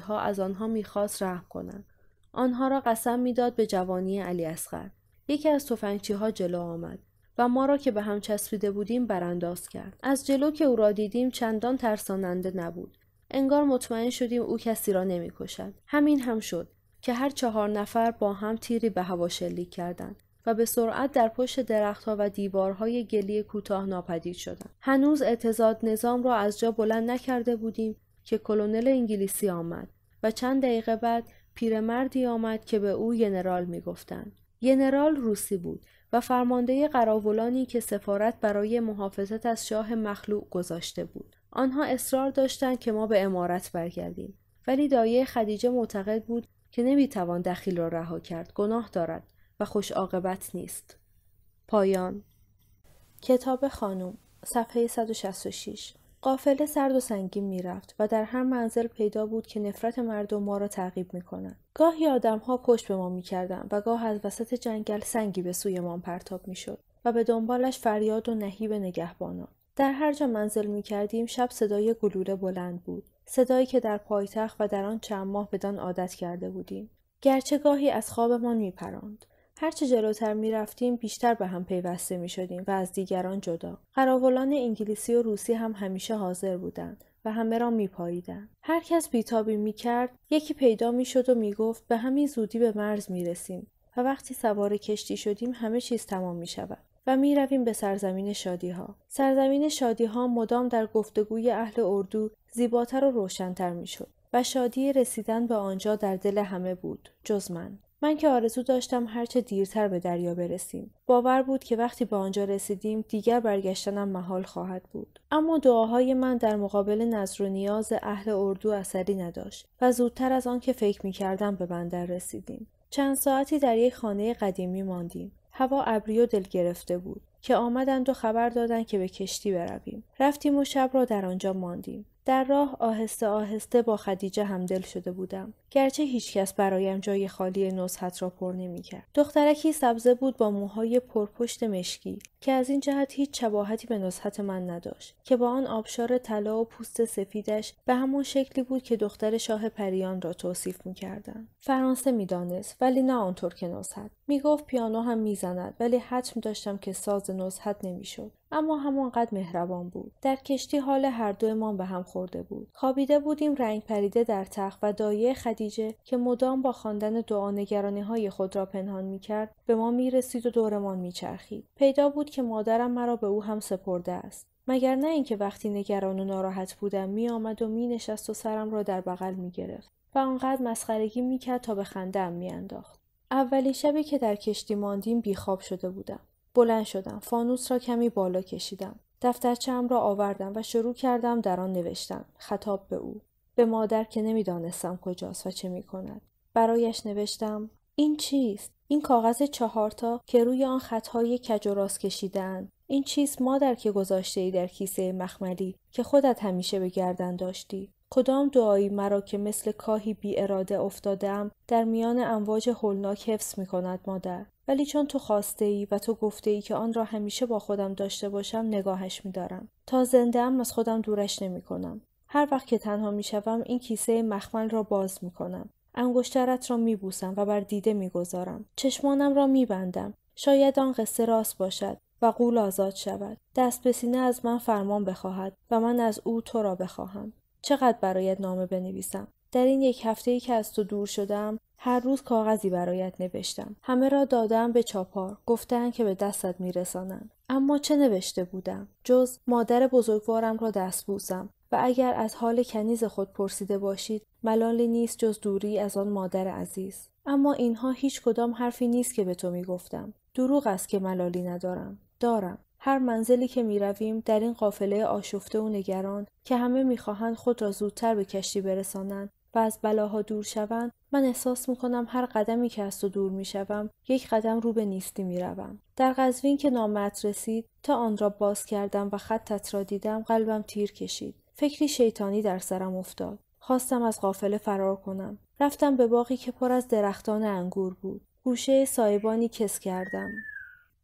ها از آنها میخواست رحم کنند آنها را قسم میداد به جوانی علی اصغر یکی از ها جلو آمد و ما را که به هم چسبیده بودیم برانداز کرد از جلو که او را دیدیم چندان ترساننده نبود انگار مطمئن شدیم او کسی را نمیکشد همین هم شد که هر چهار نفر با هم تیری به هوا شلیک کردند و به سرعت در پشت درختها و دیوارهای گلی کوتاه ناپدید شدند. هنوز اعتزاد نظام را از جا بلند نکرده بودیم که کلونل انگلیسی آمد و چند دقیقه بعد پیرمردی آمد که به او ینرال میگفتند. ینرال روسی بود و فرمانده قراولانی که سفارت برای محافظت از شاه مخلوع گذاشته بود. آنها اصرار داشتند که ما به امارت برگردیم ولی دایه خدیجه معتقد بود که نمیتوان دخیل را رها کرد گناه دارد و خوش عاقبت نیست. پایان کتاب خانم صفحه 166 قافله سرد و سنگین میرفت و در هر منزل پیدا بود که نفرت مردم ما را تعقیب میکنند گاهی آدمها پشت به ما میکردند و گاه از وسط جنگل سنگی به ما پرتاب میشد و به دنبالش فریاد و نهیب نگهبانان در هر جا منزل کردیم شب صدای گلوله بلند بود صدایی که در پایتخت و در آن چند ماه بدان عادت کرده بودیم گرچه گاهی از خوابمان میپراند هرچه جلوتر می رفتیم بیشتر به هم پیوسته می شدیم و از دیگران جدا. قراولان انگلیسی و روسی هم همیشه حاضر بودند و همه را می پاییدن. هر کس بیتابی می کرد، یکی پیدا می شد و می گفت به همین زودی به مرز می رسیم و وقتی سوار کشتی شدیم همه چیز تمام می شود. و می رویم به سرزمین شادی ها. سرزمین شادی ها مدام در گفتگوی اهل اردو زیباتر و روشنتر می شد. و شادی رسیدن به آنجا در دل همه بود جز من من که آرزو داشتم هرچه دیرتر به دریا برسیم باور بود که وقتی به آنجا رسیدیم دیگر برگشتنم محال خواهد بود اما دعاهای من در مقابل نظر و نیاز اهل اردو اثری نداشت و زودتر از آنکه فکر میکردم به بندر رسیدیم چند ساعتی در یک خانه قدیمی ماندیم هوا ابری و دل گرفته بود که آمدند و خبر دادند که به کشتی برویم رفتیم و شب را در آنجا ماندیم در راه آهسته آهسته با خدیجه همدل شده بودم گرچه هیچکس برایم جای خالی نزهت را پر نمیکرد دخترکی سبزه بود با موهای پرپشت مشکی که از این جهت هیچ شباهتی به نزهت من نداشت که با آن آبشار طلا و پوست سفیدش به همان شکلی بود که دختر شاه پریان را توصیف میکردند فرانسه میدانست ولی نه آنطور که نزهت میگفت پیانو هم میزند ولی حتم داشتم که ساز نزهت نمیشد اما همانقدر مهربان بود در کشتی حال هر دومان به هم خورده بود خوابیده بودیم رنگ پریده در تخت و دایه که مدام با خواندن دعا های خود را پنهان می کرد به ما می رسید و دورمان می چرخید. پیدا بود که مادرم مرا به او هم سپرده است. مگر نه اینکه وقتی نگران و ناراحت بودم می آمد و می نشست و سرم را در بغل می گرفت و آنقدر مسخرگی می کرد تا به خنده می انداخت. اولین شبی که در کشتی ماندیم بیخواب شده بودم. بلند شدم. فانوس را کمی بالا کشیدم. دفترچم را آوردم و شروع کردم در آن نوشتن خطاب به او به مادر که نمیدانستم کجاست و چه می کند. برایش نوشتم این چیست؟ این کاغذ چهارتا که روی آن خطهای کج و راست کشیدن. این چیست مادر که گذاشته ای در کیسه مخملی که خودت همیشه به گردن داشتی؟ کدام دعایی مرا که مثل کاهی بی اراده افتادم در میان امواج هولناک حفظ می کند مادر ولی چون تو خواسته ای و تو گفته ای که آن را همیشه با خودم داشته باشم نگاهش می دارم. تا زنده ام از خودم دورش نمی کنم. هر وقت که تنها می شوم این کیسه مخمل را باز می کنم. انگشترت را می بوسم و بر دیده می گذارم. چشمانم را می بندم. شاید آن قصه راست باشد و قول آزاد شود. دست به سینه از من فرمان بخواهد و من از او تو را بخواهم. چقدر برایت نامه بنویسم؟ در این یک هفته ای که از تو دور شدم هر روز کاغذی برایت نوشتم همه را دادم به چاپار گفتن که به دستت میرسانند اما چه نوشته بودم جز مادر بزرگوارم را دست بوسم و اگر از حال کنیز خود پرسیده باشید ملالی نیست جز دوری از آن مادر عزیز اما اینها هیچ کدام حرفی نیست که به تو می گفتم دروغ است که ملالی ندارم دارم هر منزلی که می رویم در این قافله آشفته و نگران که همه میخواهند خود را زودتر به کشتی برسانند و از بلاها دور شوند من احساس میکنم هر قدمی که از تو دور میشوم یک قدم رو به نیستی میروم در قزوین که نامت رسید تا آن را باز کردم و خطت را دیدم قلبم تیر کشید فکری شیطانی در سرم افتاد خواستم از قافله فرار کنم رفتم به باغی که پر از درختان انگور بود گوشه سایبانی کس کردم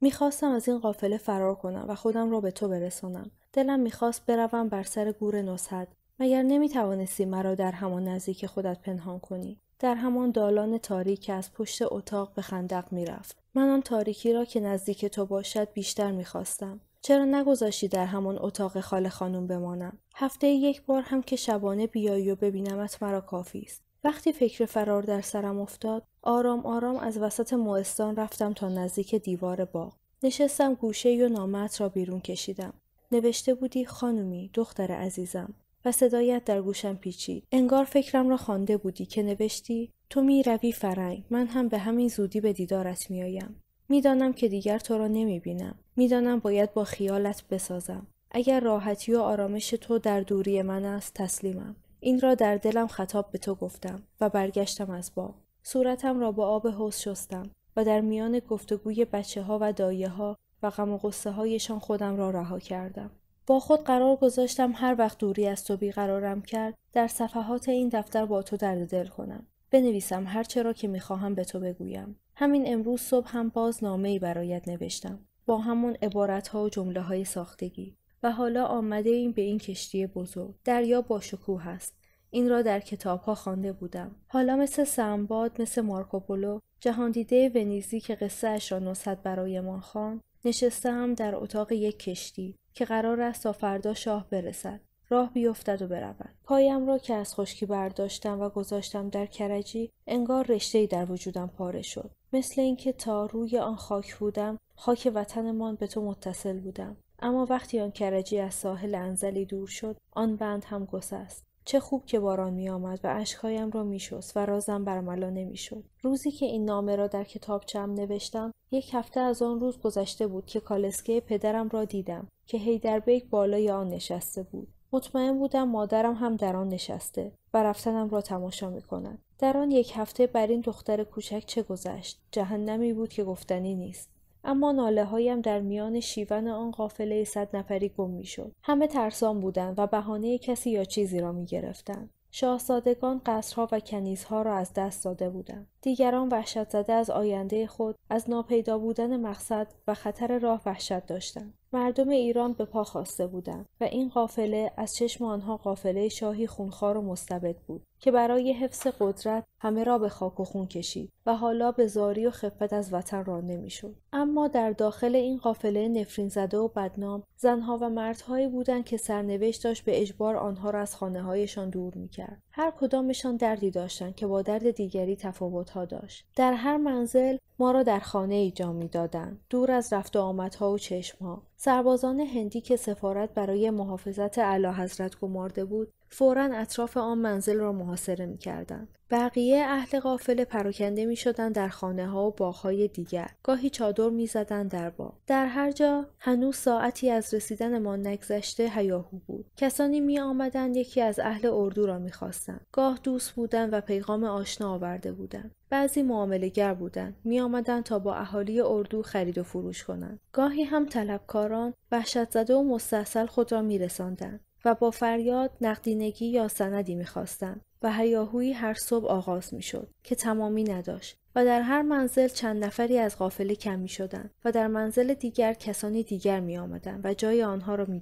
میخواستم از این قافله فرار کنم و خودم را به تو برسانم دلم میخواست بروم بر سر گور نصحت مگر نمیتوانستی مرا در همان نزدیک خودت پنهان کنی در همان دالان تاریک که از پشت اتاق به خندق میرفت من آن تاریکی را که نزدیک تو باشد بیشتر میخواستم چرا نگذاشتی در همان اتاق خال خانم بمانم هفته یک بار هم که شبانه بیایی و ببینمت مرا کافی است وقتی فکر فرار در سرم افتاد آرام آرام از وسط موستان رفتم تا نزدیک دیوار باغ نشستم گوشه و نامت را بیرون کشیدم نوشته بودی خانومی دختر عزیزم و صدایت در گوشم پیچید انگار فکرم را خوانده بودی که نوشتی تو می روی فرنگ من هم به همین زودی به دیدارت میآیم میدانم که دیگر تو را بینم. میدانم باید با خیالت بسازم اگر راحتی و آرامش تو در دوری من است تسلیمم این را در دلم خطاب به تو گفتم و برگشتم از با. صورتم را با آب حوز شستم و در میان گفتگوی بچه ها و دایه ها و غم و غصه هایشان خودم را رها کردم. با خود قرار گذاشتم هر وقت دوری از تو بیقرارم کرد در صفحات این دفتر با تو درد دل کنم. بنویسم هرچه را که میخواهم به تو بگویم همین امروز صبح هم باز نامه ای برایت نوشتم با همون عبارت ها و جمله های ساختگی و حالا آمده این به این کشتی بزرگ دریا با شکوه است این را در کتاب ها خوانده بودم حالا مثل سنباد مثل مارکوپولو جهاندیده ونیزی که قصه اش را نصد برایمان خان نشستم در اتاق یک کشتی که قرار است تا فردا شاه برسد راه بیفتد و برود پایم را که از خشکی برداشتم و گذاشتم در کرجی انگار رشتهای در وجودم پاره شد مثل اینکه تا روی آن خاک بودم خاک وطنمان به تو متصل بودم اما وقتی آن کرجی از ساحل انزلی دور شد آن بند هم گسست چه خوب که باران می آمد و اشکهایم را می شست و رازم برملا نمی شد. روزی که این نامه را در چم نوشتم یک هفته از آن روز گذشته بود که کالسکه پدرم را دیدم که هیدربیک بالای آن نشسته بود مطمئن بودم مادرم هم در آن نشسته و رفتنم را تماشا می در آن یک هفته بر این دختر کوچک چه گذشت جهنمی بود که گفتنی نیست اما ناله هایم در میان شیون آن قافله صد نفری گم شد. همه ترسان بودند و بهانه کسی یا چیزی را می گرفتن. شاهزادگان قصرها و کنیزها را از دست داده بودند دیگران وحشت زده از آینده خود از ناپیدا بودن مقصد و خطر راه وحشت داشتند مردم ایران به پا خواسته بودند و این قافله از چشم آنها قافله شاهی خونخوار و مستبد بود که برای حفظ قدرت همه را به خاک و خون کشید و حالا به زاری و خفت از وطن رانده میشد اما در داخل این قافله نفرین زده و بدنام زنها و مردهایی بودند که سرنوشت داشت به اجبار آنها را از خانه هایشان دور میکرد هر کدامشان دردی داشتند که با درد دیگری تفاوت داشت در هر منزل ما را در خانه ای جا دور از رفت و آمدها و چشمها سربازان هندی که سفارت برای محافظت اعلی حضرت گمارده بود فورا اطراف آن منزل را محاصره می کردن. بقیه اهل قافله پراکنده می شدن در خانه ها و باغهای دیگر. گاهی چادر می در باغ. در هر جا هنوز ساعتی از رسیدن ما نگذشته هیاهو بود. کسانی می یکی از اهل اردو را می خواستن. گاه دوست بودن و پیغام آشنا آورده بودند. بعضی معامله گر بودند می آمدن تا با اهالی اردو خرید و فروش کنند گاهی هم طلبکاران وحشت زده و مستحصل خود را می و با فریاد نقدینگی یا سندی میخواستند و هیاهویی هر صبح آغاز میشد که تمامی نداشت و در هر منزل چند نفری از قافله کم می و در منزل دیگر کسانی دیگر می و جای آنها را می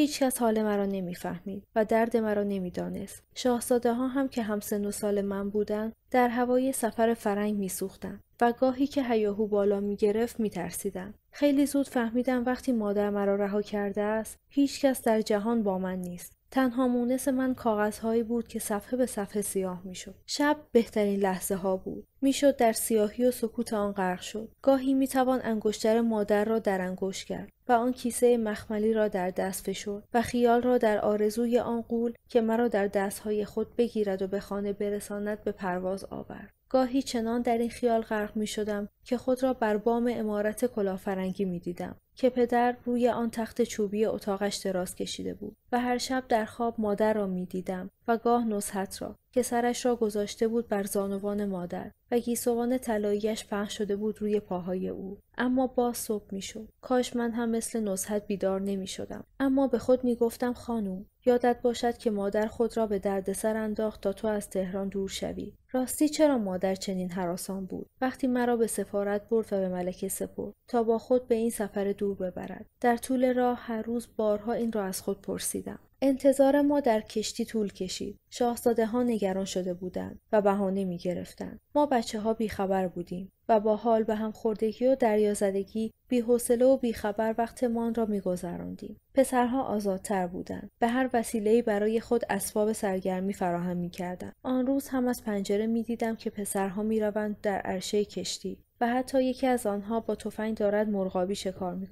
هیچ کس حال مرا نمیفهمید و درد مرا نمیدانست شاهزاده ها هم که همسن و سال من بودند در هوای سفر فرنگ میسوختند و گاهی که هیاهو بالا میگرفت میترسیدند. خیلی زود فهمیدم وقتی مادر مرا رها کرده است هیچ کس در جهان با من نیست تنها مونس من کاغذهایی بود که صفحه به صفحه سیاه میشد شب بهترین لحظه ها بود میشد در سیاهی و سکوت آن غرق شد گاهی میتوان انگشتر مادر را در انگشت کرد و آن کیسه مخملی را در دست فشرد و خیال را در آرزوی آن قول که مرا در دستهای خود بگیرد و به خانه برساند به پرواز آورد گاهی چنان در این خیال غرق می شدم که خود را بر بام امارت کلافرنگی می دیدم. که پدر روی آن تخت چوبی اتاقش دراز کشیده بود و هر شب در خواب مادر را می دیدم و گاه نصحت را که سرش را گذاشته بود بر زانوان مادر و گیسوان طلاییاش پهن شده بود روی پاهای او اما باز صبح میشد کاش من هم مثل نصحت بیدار نمیشدم اما به خود میگفتم خانوم یادت باشد که مادر خود را به دردسر انداخت تا تو از تهران دور شوی راستی چرا مادر چنین حراسان بود وقتی مرا به سفارت برد و به ملکه سپرد تا با خود به این سفر دور ببرد در طول راه هر روز بارها این را از خود پرسیدم انتظار ما در کشتی طول کشید. شاهزاده ها نگران شده بودند و بهانه می ما بچه ها بیخبر بودیم و با حال به هم خوردگی و دریازدگی بیحوصله و بیخبر وقتمان را میگذراندیم پسرها آزادتر بودند به هر وسیله برای خود اسباب سرگرمی فراهم میکردند آن روز هم از پنجره میدیدم که پسرها میروند در عرشه کشتی و حتی یکی از آنها با تفنگ دارد مرغابی شکار می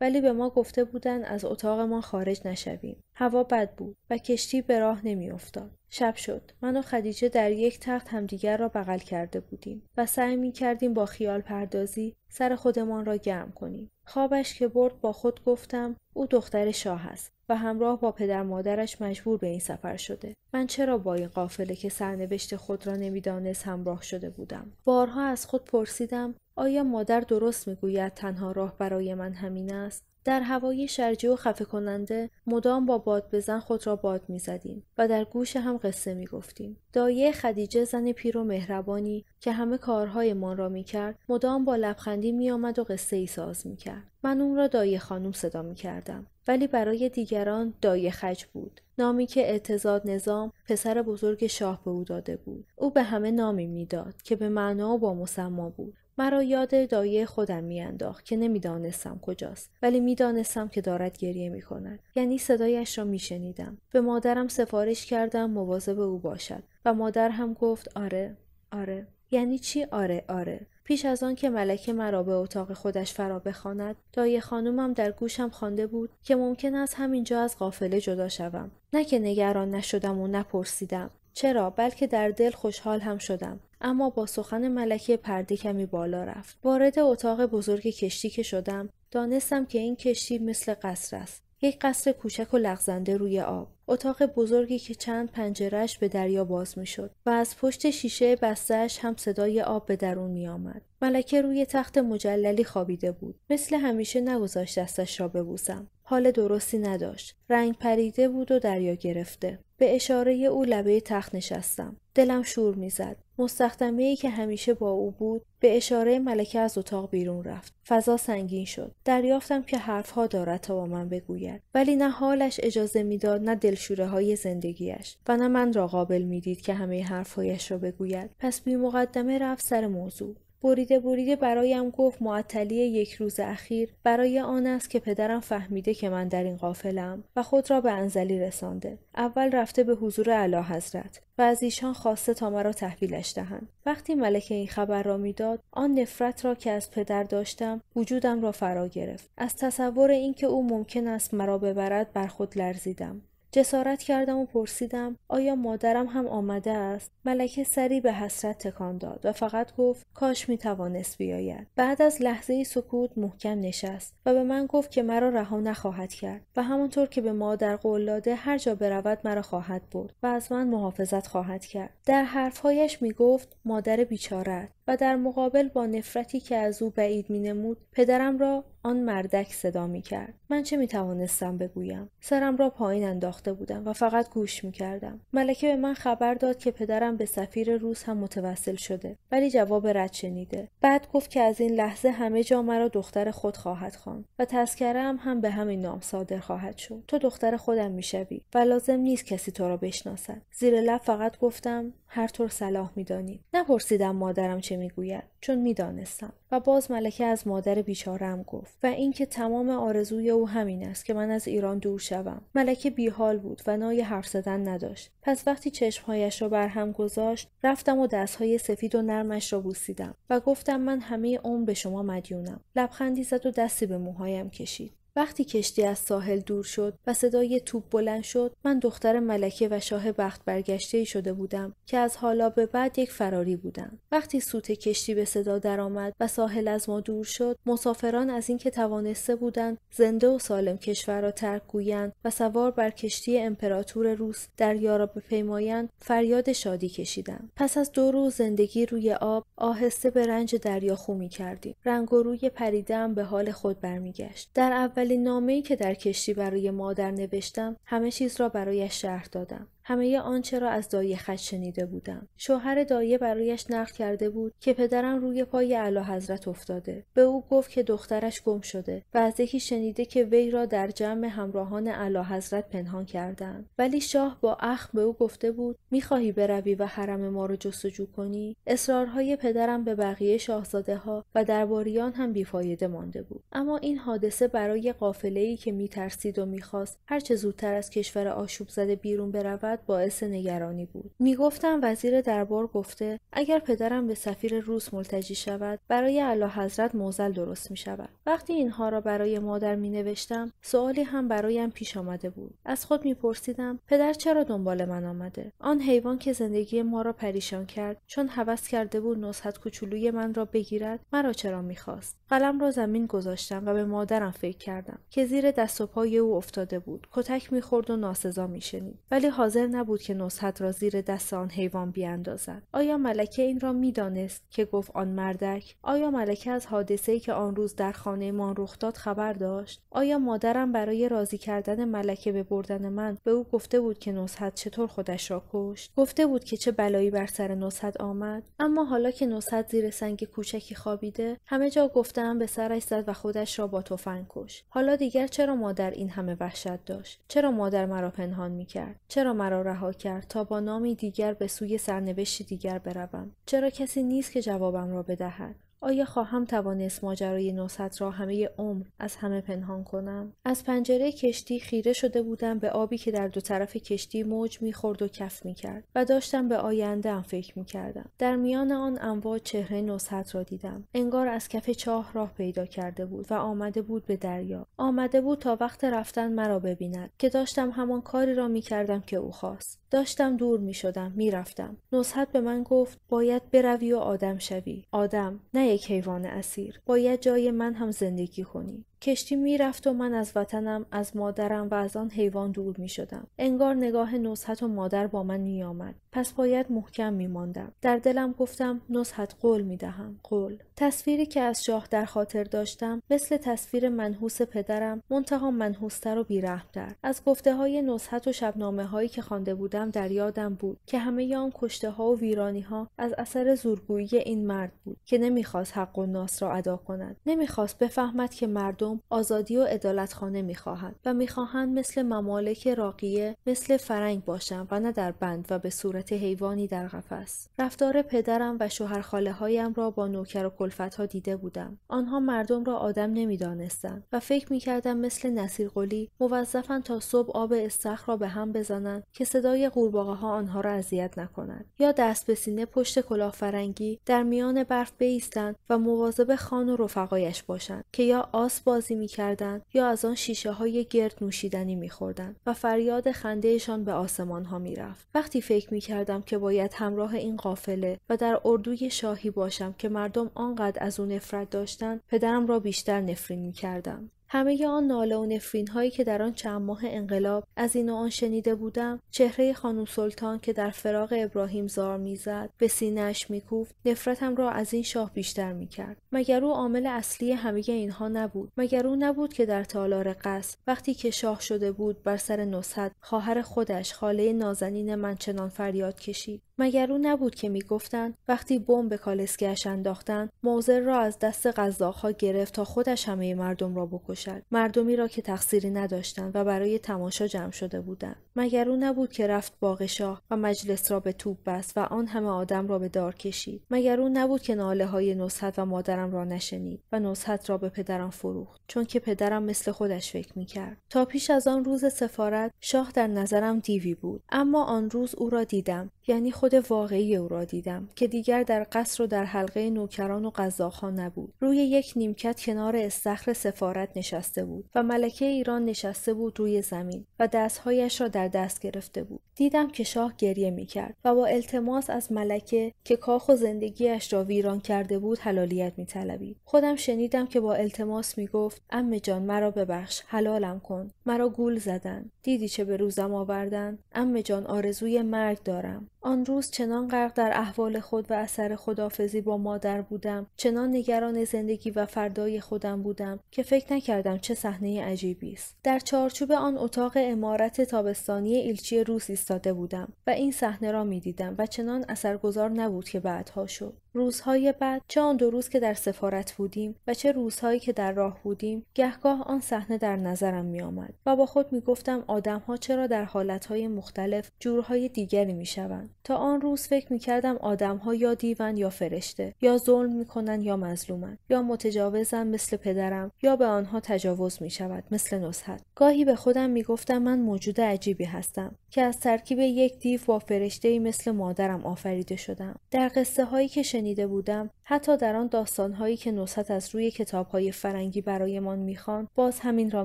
ولی به ما گفته بودند از اتاقمان خارج نشویم. هوا بد بود و کشتی به راه نمیافتاد. شب شد. من و خدیجه در یک تخت همدیگر را بغل کرده بودیم و سعی می با خیال پردازی سر خودمان را گرم کنیم خوابش که برد با خود گفتم او دختر شاه است و همراه با پدر مادرش مجبور به این سفر شده من چرا با این قافله که سرنوشت خود را نمیدانست همراه شده بودم بارها از خود پرسیدم آیا مادر درست میگوید تنها راه برای من همین است در هوای شرجی و خفه کننده مدام با باد بزن خود را باد می زدیم و در گوش هم قصه می گفتیم. دایه خدیجه زن پیر و مهربانی که همه کارهایمان را می کرد مدام با لبخندی می آمد و قصه ای ساز می کرد. من اون را دایه خانم صدا می کردم. ولی برای دیگران دایه خج بود. نامی که اعتزاد نظام پسر بزرگ شاه به او داده بود. او به همه نامی میداد که به معنا و با مسما بود. مرا یاد دایه خودم میانداخت که نمیدانستم کجاست ولی میدانستم که دارد گریه می کند یعنی صدایش را میشنیدم به مادرم سفارش کردم مواظب او باشد و مادر هم گفت آره آره یعنی چی آره آره پیش از آن که ملکه مرا به اتاق خودش فرا بخواند دایه خانومم در گوشم خوانده بود که ممکن است همینجا از قافله جدا شوم نه که نگران نشدم و نپرسیدم چرا بلکه در دل خوشحال هم شدم اما با سخن ملکه پرده کمی بالا رفت وارد اتاق بزرگ کشتی که شدم دانستم که این کشتی مثل قصر است یک قصر کوچک و لغزنده روی آب اتاق بزرگی که چند پنجرش به دریا باز میشد و از پشت شیشه بستهش هم صدای آب به درون آمد ملکه روی تخت مجللی خوابیده بود مثل همیشه نگذاشت دستش را ببوسم حال درستی نداشت رنگ پریده بود و دریا گرفته به اشاره او لبه تخت نشستم دلم شور میزد مستخدمه ای که همیشه با او بود به اشاره ملکه از اتاق بیرون رفت فضا سنگین شد دریافتم که حرفها دارد تا با من بگوید ولی نه حالش اجازه میداد نه دلشوره های زندگیش و نه من را قابل میدید که همه حرفهایش را بگوید پس بی مقدمه رفت سر موضوع بریده بریده برایم گفت معطلی یک روز اخیر برای آن است که پدرم فهمیده که من در این قافلم و خود را به انزلی رسانده اول رفته به حضور اعلی حضرت و از ایشان خواسته تا مرا تحویلش دهند وقتی ملک این خبر را میداد آن نفرت را که از پدر داشتم وجودم را فرا گرفت از تصور اینکه او ممکن است مرا ببرد بر خود لرزیدم جسارت کردم و پرسیدم آیا مادرم هم آمده است ملکه سری به حسرت تکان داد و فقط گفت کاش می توانست بیاید بعد از لحظه سکوت محکم نشست و به من گفت که مرا رها نخواهد کرد و همانطور که به مادر قول هر جا برود مرا خواهد برد و از من محافظت خواهد کرد در حرفهایش می گفت مادر بیچارت و در مقابل با نفرتی که از او بعید می نمود پدرم را آن مردک صدا می کرد. من چه می توانستم بگویم؟ سرم را پایین انداخته بودم و فقط گوش می کردم. ملکه به من خبر داد که پدرم به سفیر روز هم متوسل شده ولی جواب رد شنیده. بعد گفت که از این لحظه همه جا مرا دختر خود خواهد خواند و تذکره هم, هم به همین نام صادر خواهد شد. تو دختر خودم می شوی و لازم نیست کسی تو را بشناسد. زیر لب فقط گفتم هر طور صلاح می نپرسیدم مادرم چه میگوید چون میدانستم و باز ملکه از مادر بیچارم گفت و اینکه تمام آرزوی او همین است که من از ایران دور شوم ملکه بیحال بود و نای حرف زدن نداشت پس وقتی چشمهایش را بر هم گذاشت رفتم و دستهای سفید و نرمش را بوسیدم و گفتم من همه عمر به شما مدیونم لبخندی زد و دستی به موهایم کشید وقتی کشتی از ساحل دور شد و صدای توپ بلند شد من دختر ملکه و شاه بخت برگشته شده بودم که از حالا به بعد یک فراری بودم وقتی سوت کشتی به صدا درآمد و ساحل از ما دور شد مسافران از اینکه توانسته بودند زنده و سالم کشور را ترک گویند و سوار بر کشتی امپراتور روس دریا را بپیمایند فریاد شادی کشیدم پس از دو روز زندگی روی آب آهسته به رنج دریا خو می کردیم رنگ و روی پریدم به حال خود برمیگشت در اول اولین نامه‌ای که در کشتی برای مادر نوشتم همه چیز را برایش شرح دادم همه آنچه را از دایه خش شنیده بودم شوهر دایه برایش نقل کرده بود که پدرم روی پای اعلی حضرت افتاده به او گفت که دخترش گم شده و از یکی شنیده که وی را در جمع همراهان اعلی حضرت پنهان کردند ولی شاه با اخ به او گفته بود میخواهی بروی و حرم ما را جستجو کنی اصرارهای پدرم به بقیه شاهزاده ها و درباریان هم بیفایده مانده بود اما این حادثه برای قافله ای که میترسید و میخواست هرچه زودتر از کشور آشوب زده بیرون برود باعث نگرانی بود میگفتم وزیر دربار گفته اگر پدرم به سفیر روس ملتجی شود برای اعلی حضرت موزل درست می شود وقتی اینها را برای مادر می نوشتم سوالی هم برایم پیش آمده بود از خود می پرسیدم پدر چرا دنبال من آمده آن حیوان که زندگی ما را پریشان کرد چون هوس کرده بود نصحت کوچولوی من را بگیرد مرا چرا میخواست قلم را زمین گذاشتم و به مادرم فکر کردم که زیر دست و پای او افتاده بود کتک میخورد و ناسزا میشنید ولی حاضر نبود که نصحت را زیر دست آن حیوان بیاندازد آیا ملکه این را میدانست که گفت آن مردک آیا ملکه از حادثه که آن روز در خانه ما رخ داد خبر داشت آیا مادرم برای راضی کردن ملکه به بردن من به او گفته بود که نصحت چطور خودش را کشت گفته بود که چه بلایی بر سر نصحت آمد اما حالا که نصحت زیر سنگ کوچکی خوابیده همه جا گفتم به سرش زد و خودش را با تفنگ کش حالا دیگر چرا مادر این همه وحشت داشت چرا مادر مرا پنهان میکرد چرا مرا رها کرد تا با نامی دیگر به سوی سرنوشتی دیگر بروم چرا کسی نیست که جوابم را بدهد آیا خواهم توانست ماجرای نوست را همه عمر از همه پنهان کنم از پنجره کشتی خیره شده بودم به آبی که در دو طرف کشتی موج میخورد و کف میکرد و داشتم به هم فکر میکردم در میان آن امواج چهره نوست را دیدم انگار از کف چاه راه پیدا کرده بود و آمده بود به دریا آمده بود تا وقت رفتن مرا ببیند که داشتم همان کاری را میکردم که او خواست داشتم دور میشدم میرفتم نصحت به من گفت باید بروی و آدم شوی آدم نه یک حیوان اسیر باید جای من هم زندگی کنی کشتی میرفت و من از وطنم از مادرم و از آن حیوان دور می شدم. انگار نگاه نصحت و مادر با من می آمد. پس باید محکم می ماندم. در دلم گفتم نصحت قول می دهم. قول. تصویری که از شاه در خاطر داشتم مثل تصویر منحوس پدرم منتها منحوستر و بیرحمتر. از گفته های نصحت و شبنامه هایی که خوانده بودم در یادم بود که همه آن کشته ها و ویرانی ها از اثر زورگویی این مرد بود که نمیخواست حق و ناس را ادا کند. نمیخواست بفهمد که مردم آزادی و عدالتخانه میخواهند و میخواهند مثل ممالک راقیه مثل فرنگ باشند و نه در بند و به صورت حیوانی در قفس رفتار پدرم و شوهر خاله هایم را با نوکر و کلفت ها دیده بودم آنها مردم را آدم نمیدانستند و فکر میکردم مثل نسیر قلی موظفن تا صبح آب استخر را به هم بزنند که صدای قورباغه ها آنها را اذیت نکنند یا دست به سینه پشت کلاه فرنگی در میان برف بایستند و مواظب خان و رفقایش باشند که یا آس بازی میکردند یا از آن شیشه های گرد نوشیدنی میخوردند و فریاد خندهشان به آسمان ها میرفت وقتی فکر میکردم که باید همراه این قافله و در اردوی شاهی باشم که مردم آنقدر از او نفرت داشتند پدرم را بیشتر نفرین میکردم همه آن ناله و نفرین هایی که در آن چند ماه انقلاب از این و آن شنیده بودم چهره خانم سلطان که در فراغ ابراهیم زار میزد به سینهاش میکوفت نفرتم را از این شاه بیشتر میکرد مگر او عامل اصلی همه اینها نبود مگر او نبود که در تالار قصر وقتی که شاه شده بود بر سر نصحت خواهر خودش خاله نازنین من چنان فریاد کشید مگر او نبود که میگفتند وقتی بمب به کالسکهاش انداختند موزر را از دست قزاقها گرفت تا خودش همه مردم را بکشد مردمی را که تقصیری نداشتند و برای تماشا جمع شده بودند مگر او نبود که رفت باغ شاه و مجلس را به توپ بست و آن همه آدم را به دار کشید مگر او نبود که ناله های نصحت و مادرم را نشنید و نصحت را به پدرم فروخت چون که پدرم مثل خودش فکر میکرد تا پیش از آن روز سفارت شاه در نظرم دیوی بود اما آن روز او را دیدم یعنی خود واقعی او را دیدم که دیگر در قصر و در حلقه نوکران و قزاقها نبود روی یک نیمکت کنار استخر سفارت نشسته بود و ملکه ایران نشسته بود روی زمین و دستهایش را در دست گرفته بود دیدم که شاه گریه میکرد و با التماس از ملکه که کاخ و زندگیش را ویران کرده بود حلالیت میطلبید خودم شنیدم که با التماس میگفت امه جان مرا ببخش حلالم کن مرا گول زدن دیدی چه به روزم آوردن امه جان آرزوی مرگ دارم آن روز چنان غرق در احوال خود و اثر خدافزی با مادر بودم چنان نگران زندگی و فردای خودم بودم که فکر نکردم چه صحنه عجیبی است در چارچوب آن اتاق امارت تابستانی ایلچی روس ایستاده بودم و این صحنه را میدیدم و چنان اثرگذار نبود که بعدها شد روزهای بعد چه آن دو روز که در سفارت بودیم و چه روزهایی که در راه بودیم گهگاه آن صحنه در نظرم آمد و با خود می میگفتم آدمها چرا در حالتهای مختلف جورهای دیگری شوند تا آن روز فکر میکردم آدمها یا دیون یا فرشته یا ظلم میکنند یا مظلومند یا متجاوزن مثل پدرم یا به آنها تجاوز شود مثل نصحت گاهی به خودم می گفتم من موجود عجیبی هستم که از ترکیب یک دیو با فرشتهای مثل مادرم آفریده شدم در قصه هایی که شنیده بودم حتی در آن داستانهایی که نصحت از روی کتابهای فرنگی برایمان میخوان باز همین را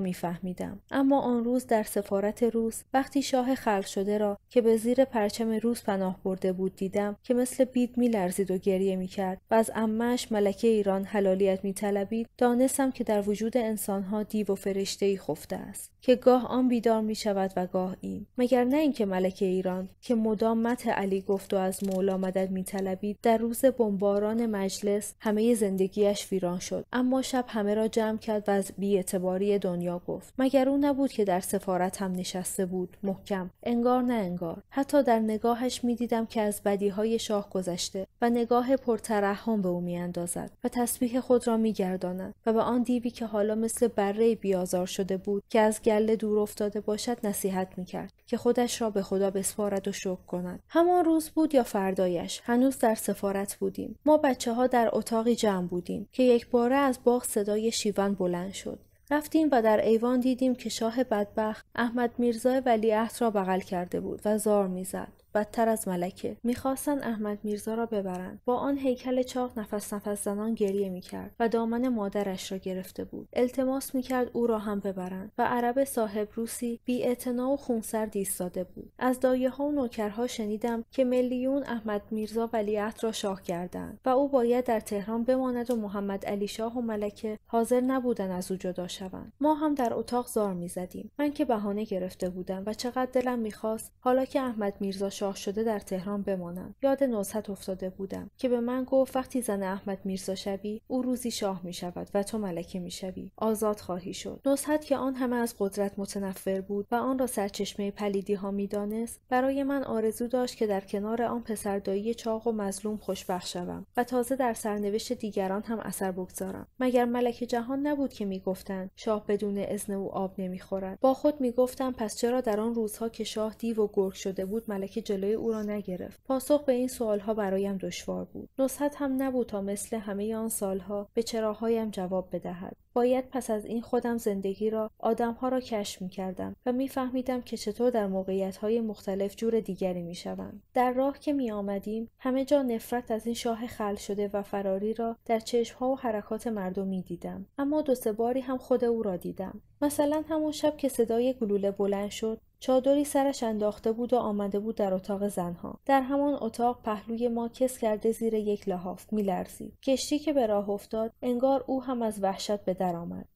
میفهمیدم اما آن روز در سفارت روس وقتی شاه خلق شده را که به زیر پرچم روس پناه برده بود دیدم که مثل بید میلرزید و گریه میکرد و از امهاش ملکه ایران حلالیت میطلبید دانستم که در وجود انسانها دیو و فرشتهای خفته است که گاه آن بیدار می شود و گاه این مگر نه اینکه ملکه ایران که مدام مت علی گفت و از مولا مدد میطلبید در روز بمباران مج مجلس همه زندگیش ویران شد اما شب همه را جمع کرد و از بیاعتباری دنیا گفت مگر او نبود که در سفارت هم نشسته بود محکم انگار نه انگار حتی در نگاهش میدیدم که از بدیهای شاه گذشته و نگاه پرترحم به او میاندازد و تسبیح خود را میگرداند و به آن دیوی که حالا مثل بره بیازار شده بود که از گله دور افتاده باشد نصیحت میکرد که خودش را به خدا بسپارد و شکر کند همان روز بود یا فردایش هنوز در سفارت بودیم ما بچه ها در اتاقی جمع بودیم که یک باره از باغ صدای شیون بلند شد. رفتیم و در ایوان دیدیم که شاه بدبخت احمد میرزا ولیعهد را بغل کرده بود و زار میزد. بدتر از ملکه میخواستند احمد میرزا را ببرند با آن هیکل چاق نفس نفس زنان گریه میکرد و دامن مادرش را گرفته بود التماس میکرد او را هم ببرند و عرب صاحب روسی بی و خونسرد ایستاده بود از دایه ها و نوکرها شنیدم که ملیون احمد میرزا ولیعت را شاه کردند و او باید در تهران بماند و محمد علی شاه و ملکه حاضر نبودن از او جدا شوند ما هم در اتاق زار میزدیم من که بهانه گرفته بودم و چقدر دلم میخواست حالا که احمد میرزا شده در تهران بمانم یاد نصحت افتاده بودم که به من گفت وقتی زن احمد میرزا شوی او روزی شاه می شود و تو ملکه می شوی آزاد خواهی شد نصحت که آن همه از قدرت متنفر بود و آن را سرچشمه پلیدی ها میدانست برای من آرزو داشت که در کنار آن پسردایی چاق و مظلوم خوشبخت شوم و تازه در سرنوشت دیگران هم اثر بگذارم مگر ملک جهان نبود که میگفتند شاه بدون اذن او آب نمیخورد با خود میگفتم پس چرا در آن روزها که شاه دیو و گرگ شده بود ملک جلوی او را نگرفت پاسخ به این سوالها برایم دشوار بود نصحت هم نبود تا مثل همه آن سالها به چراهایم جواب بدهد باید پس از این خودم زندگی را آدمها را کشف می کردم و فهمیدم که چطور در موقعیت های مختلف جور دیگری می شوند. در راه که می آمدیم همه جا نفرت از این شاه خل شده و فراری را در چشم ها و حرکات مردم می دیدم. اما دو سه باری هم خود او را دیدم. مثلا همون شب که صدای گلوله بلند شد چادری سرش انداخته بود و آمده بود در اتاق زنها در همان اتاق پهلوی ما کس کرده زیر یک لحاف میلرزید کشتی که به راه افتاد انگار او هم از وحشت به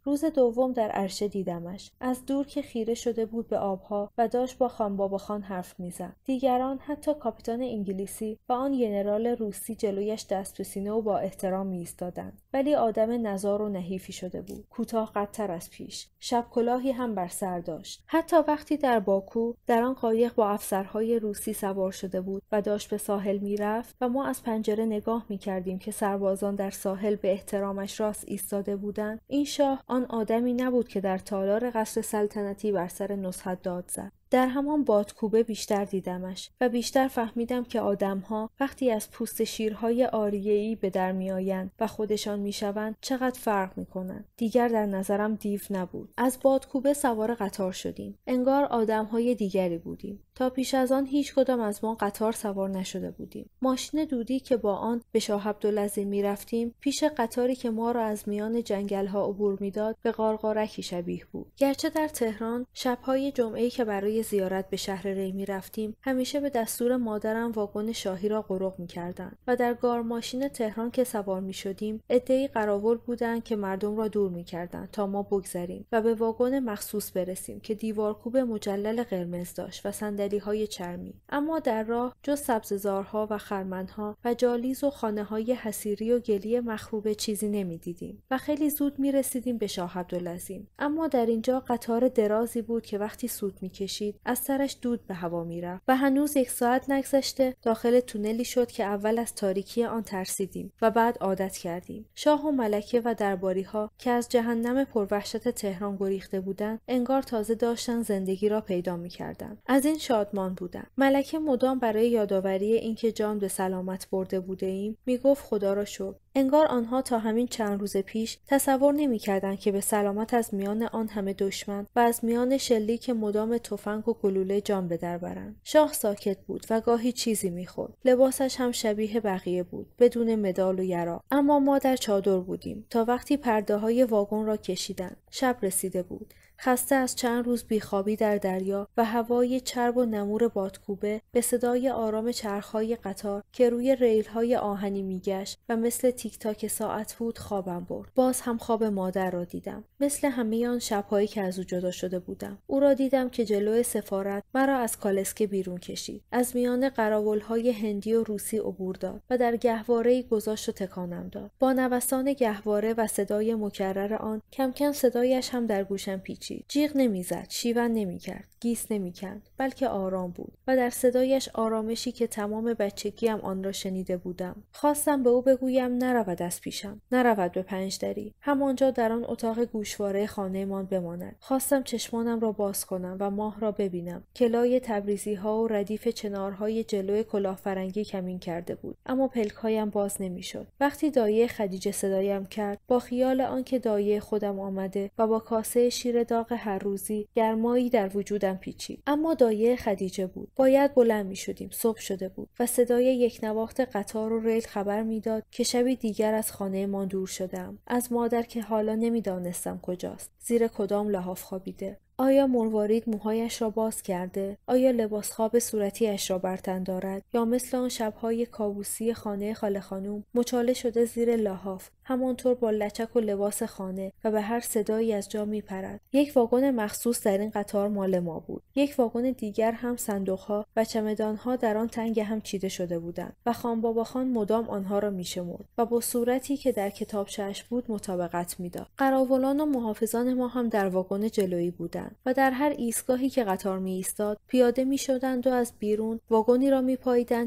روز دوم در عرشه دیدمش از دور که خیره شده بود به آبها و داشت با خان بابا خان حرف میزد دیگران حتی کاپیتان انگلیسی و آن ژنرال روسی جلویش دست به سینه و با احترام میایستادند ولی آدم نزار و نحیفی شده بود کوتاه قدتر از پیش شب کلاهی هم بر سر داشت حتی وقتی در باکو در آن قایق با افسرهای روسی سوار شده بود و داشت به ساحل میرفت و ما از پنجره نگاه میکردیم که سربازان در ساحل به احترامش راست ایستاده بودند این شاه آن آدمی نبود که در تالار قصر سلطنتی بر سر نصحت داد زد در همان بادکوبه بیشتر دیدمش و بیشتر فهمیدم که آدمها وقتی از پوست شیرهای آریهای به در میآیند و خودشان میشوند چقدر فرق میکنند دیگر در نظرم دیو نبود از بادکوبه سوار قطار شدیم انگار آدمهای دیگری بودیم تا پیش از آن هیچ کدام از ما قطار سوار نشده بودیم. ماشین دودی که با آن به شاه عبدالعظیم می رفتیم پیش قطاری که ما را از میان جنگل ها عبور میداد به قارقارکی شبیه بود. گرچه در تهران شبهای جمعه که برای زیارت به شهر ری می رفتیم همیشه به دستور مادرم واگن شاهی را قرق می کردن و در گار ماشین تهران که سوار می شدیم ادعی قراول بودند که مردم را دور می تا ما بگذریم و به واگن مخصوص برسیم که دیوارکوب مجلل قرمز داشت و صندلی های چرمی اما در راه جز سبززارها و خرمنها و جالیز و خانه های حسیری و گلی مخروبه چیزی نمیدیدیم و خیلی زود می رسیدیم به شاه عبدالعظیم اما در اینجا قطار درازی بود که وقتی سود میکشید از سرش دود به هوا میرفت و هنوز یک ساعت نگذشته داخل تونلی شد که اول از تاریکی آن ترسیدیم و بعد عادت کردیم شاه و ملکه و درباری ها که از جهنم پروحشت تهران گریخته بودند انگار تازه داشتن زندگی را پیدا میکردند از این شاه شادمان بودم ملکه مدام برای یادآوری اینکه جان به سلامت برده بوده ایم گفت خدا را شکر انگار آنها تا همین چند روز پیش تصور نمیکردند که به سلامت از میان آن همه دشمن و از میان شلیک که مدام تفنگ و گلوله جان به در برند شاه ساکت بود و گاهی چیزی میخورد لباسش هم شبیه بقیه بود بدون مدال و یرا اما ما در چادر بودیم تا وقتی پرده های واگن را کشیدند شب رسیده بود خسته از چند روز بیخوابی در دریا و هوای چرب و نمور بادکوبه به صدای آرام چرخهای قطار که روی ریلهای آهنی میگشت و مثل تیک تاک ساعت بود خوابم برد باز هم خواب مادر را دیدم مثل همه آن شبهایی که از او جدا شده بودم او را دیدم که جلو سفارت مرا از کالسکه بیرون کشید از میان قراولهای هندی و روسی عبور داد و در گهوارهای گذاشت و تکانم داد با نوسان گهواره و صدای مکرر آن کم کم صدایش هم در گوشم پیچید جیغ نمیزد شیون نمیکرد گیس نمیکند بلکه آرام بود و در صدایش آرامشی که تمام بچگیم آن را شنیده بودم خواستم به او بگویم نرود از پیشم نرود به پنجدری همانجا در آن اتاق گوشواره خانهمان بماند خواستم چشمانم را باز کنم و ماه را ببینم کلای تبریزی ها و ردیف چنارهای جلو کلاهفرنگی کمین کرده بود اما پلکهایم باز نمیشد وقتی دایه خدیجه صدایم کرد با خیال آنکه دایه خودم آمده و با کاسه شیر داغ هر روزی گرمایی در وجودم پیچید اما دایه خدیجه بود باید بلند می شدیم صبح شده بود و صدای یک نواخت قطار و ریل خبر میداد که شبی دیگر از خانه ما دور شدم از مادر که حالا نمیدانستم کجاست زیر کدام لحاف خوابیده آیا مروارید موهایش را باز کرده؟ آیا لباس خواب را برتن دارد؟ یا مثل آن شبهای کابوسی خانه خاله خانوم مچاله شده زیر لاحاف همانطور با لچک و لباس خانه و به هر صدایی از جا میپرد یک واگن مخصوص در این قطار مال ما بود یک واگن دیگر هم صندوقها و چمدانها در آن تنگ هم چیده شده بودند و خان بابا خان مدام آنها را میشمرد و با صورتی که در کتابچهاش بود مطابقت میداد قراولان و محافظان ما هم در واگن جلویی بودند و در هر ایستگاهی که قطار می ایستاد پیاده می شدند و از بیرون واگنی را می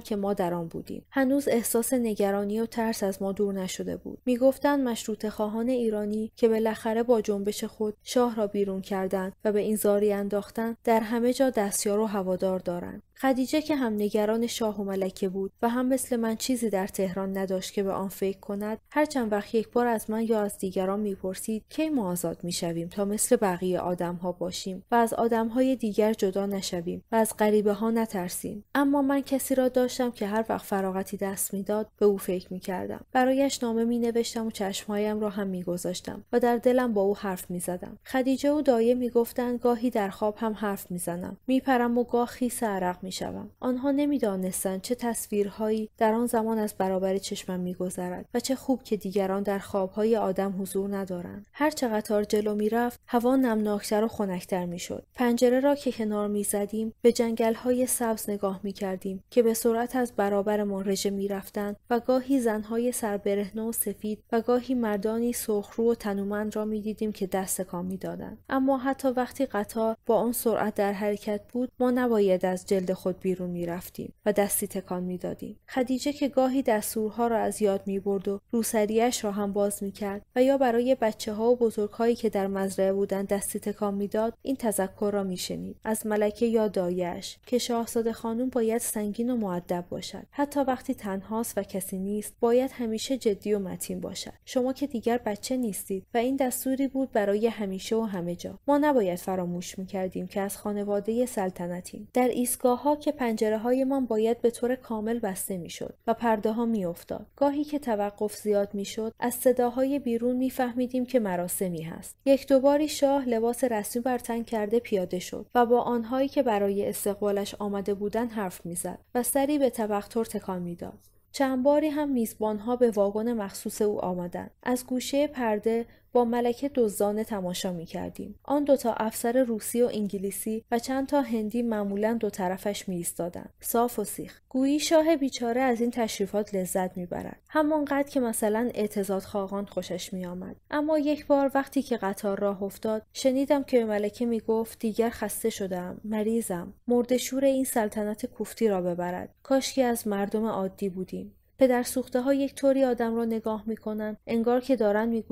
که ما در آن بودیم هنوز احساس نگرانی و ترس از ما دور نشده بود می گفتند مشروط خواهان ایرانی که بالاخره با جنبش خود شاه را بیرون کردند و به این زاری انداختند در همه جا دستیار و هوادار دارند خدیجه که هم نگران شاه و ملکه بود و هم مثل من چیزی در تهران نداشت که به آن فکر کند هرچند وقت یک بار از من یا از دیگران میپرسید کی ما آزاد میشویم تا مثل بقیه آدمها باشیم و از آدمهای دیگر جدا نشویم و از غریبه ها نترسیم اما من کسی را داشتم که هر وقت فراغتی دست میداد به او فکر میکردم برایش نامه می و چشمهایم را هم میگذاشتم و در دلم با او حرف میزدم خدیجه و دایه میگفتند گاهی در خواب هم حرف میزنم میپرم و گاه خیس عرق می میشوم آنها نمیدانستند چه تصویرهایی در آن زمان از برابر چشمم میگذرد و چه خوب که دیگران در خوابهای آدم حضور ندارند هر چه قطار جلو میرفت هوا نمناکتر و خنکتر میشد پنجره را که کنار میزدیم به جنگلهای سبز نگاه میکردیم که به سرعت از برابرمان رژه میرفتند و گاهی زنهای سربرهنه و سفید و گاهی مردانی سرخرو و تنومند را میدیدیم که دست کام میدادند اما حتی وقتی قطار با آن سرعت در حرکت بود ما نباید از جلد خود بیرون می رفتیم و دستی تکان می دادیم. خدیجه که گاهی دستورها را از یاد می برد و روسریش را هم باز می کرد و یا برای بچه ها و بزرگهایی که در مزرعه بودند دستی تکان می داد این تذکر را می شنید. از ملکه یا دایش که شاهزاده خانم باید سنگین و معدب باشد. حتی وقتی تنهاست و کسی نیست باید همیشه جدی و متین باشد. شما که دیگر بچه نیستید و این دستوری بود برای همیشه و همه جا. ما نباید فراموش می کردیم که از خانواده سلطنتیم. در ایستگاه که پنجره هایمان باید به طور کامل بسته میشد و پرده ها میافتاد گاهی که توقف زیاد میشد از صداهای بیرون میفهمیدیم که مراسمی هست یک دوباری شاه لباس رسمی بر تن کرده پیاده شد و با آنهایی که برای استقبالش آمده بودن حرف میزد و سری به تبختر تکان میداد چند باری هم میزبانها به واگن مخصوص او آمدند از گوشه پرده با ملکه دزدانه تماشا می کردیم. آن دوتا افسر روسی و انگلیسی و چند تا هندی معمولا دو طرفش می ایستادن. صاف و سیخ. گویی شاه بیچاره از این تشریفات لذت می برد. همانقدر که مثلا اعتزاد خاقان خوشش می آمد. اما یک بار وقتی که قطار راه افتاد شنیدم که ملکه می گفت دیگر خسته شدم. مریضم. مردشور این سلطنت کوفتی را ببرد. کاشکی از مردم عادی بودیم. پدر سوخته ها یک طوری آدم را نگاه می کنن. انگار که دارن می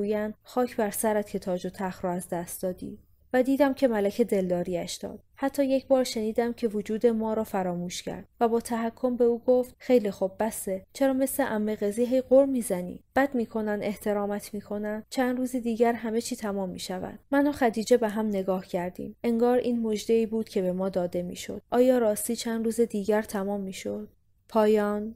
خاک بر سرت که تاج و تخ را از دست دادی. و دیدم که ملک دلداریش داد. حتی یک بار شنیدم که وجود ما را فراموش کرد و با تحکم به او گفت خیلی خوب بسه چرا مثل امه قضی هی قر میزنی بد میکنن احترامت میکنن چند روز دیگر همه چی تمام میشود من و خدیجه به هم نگاه کردیم انگار این مژده ای بود که به ما داده میشد آیا راستی چند روز دیگر تمام میشد پایان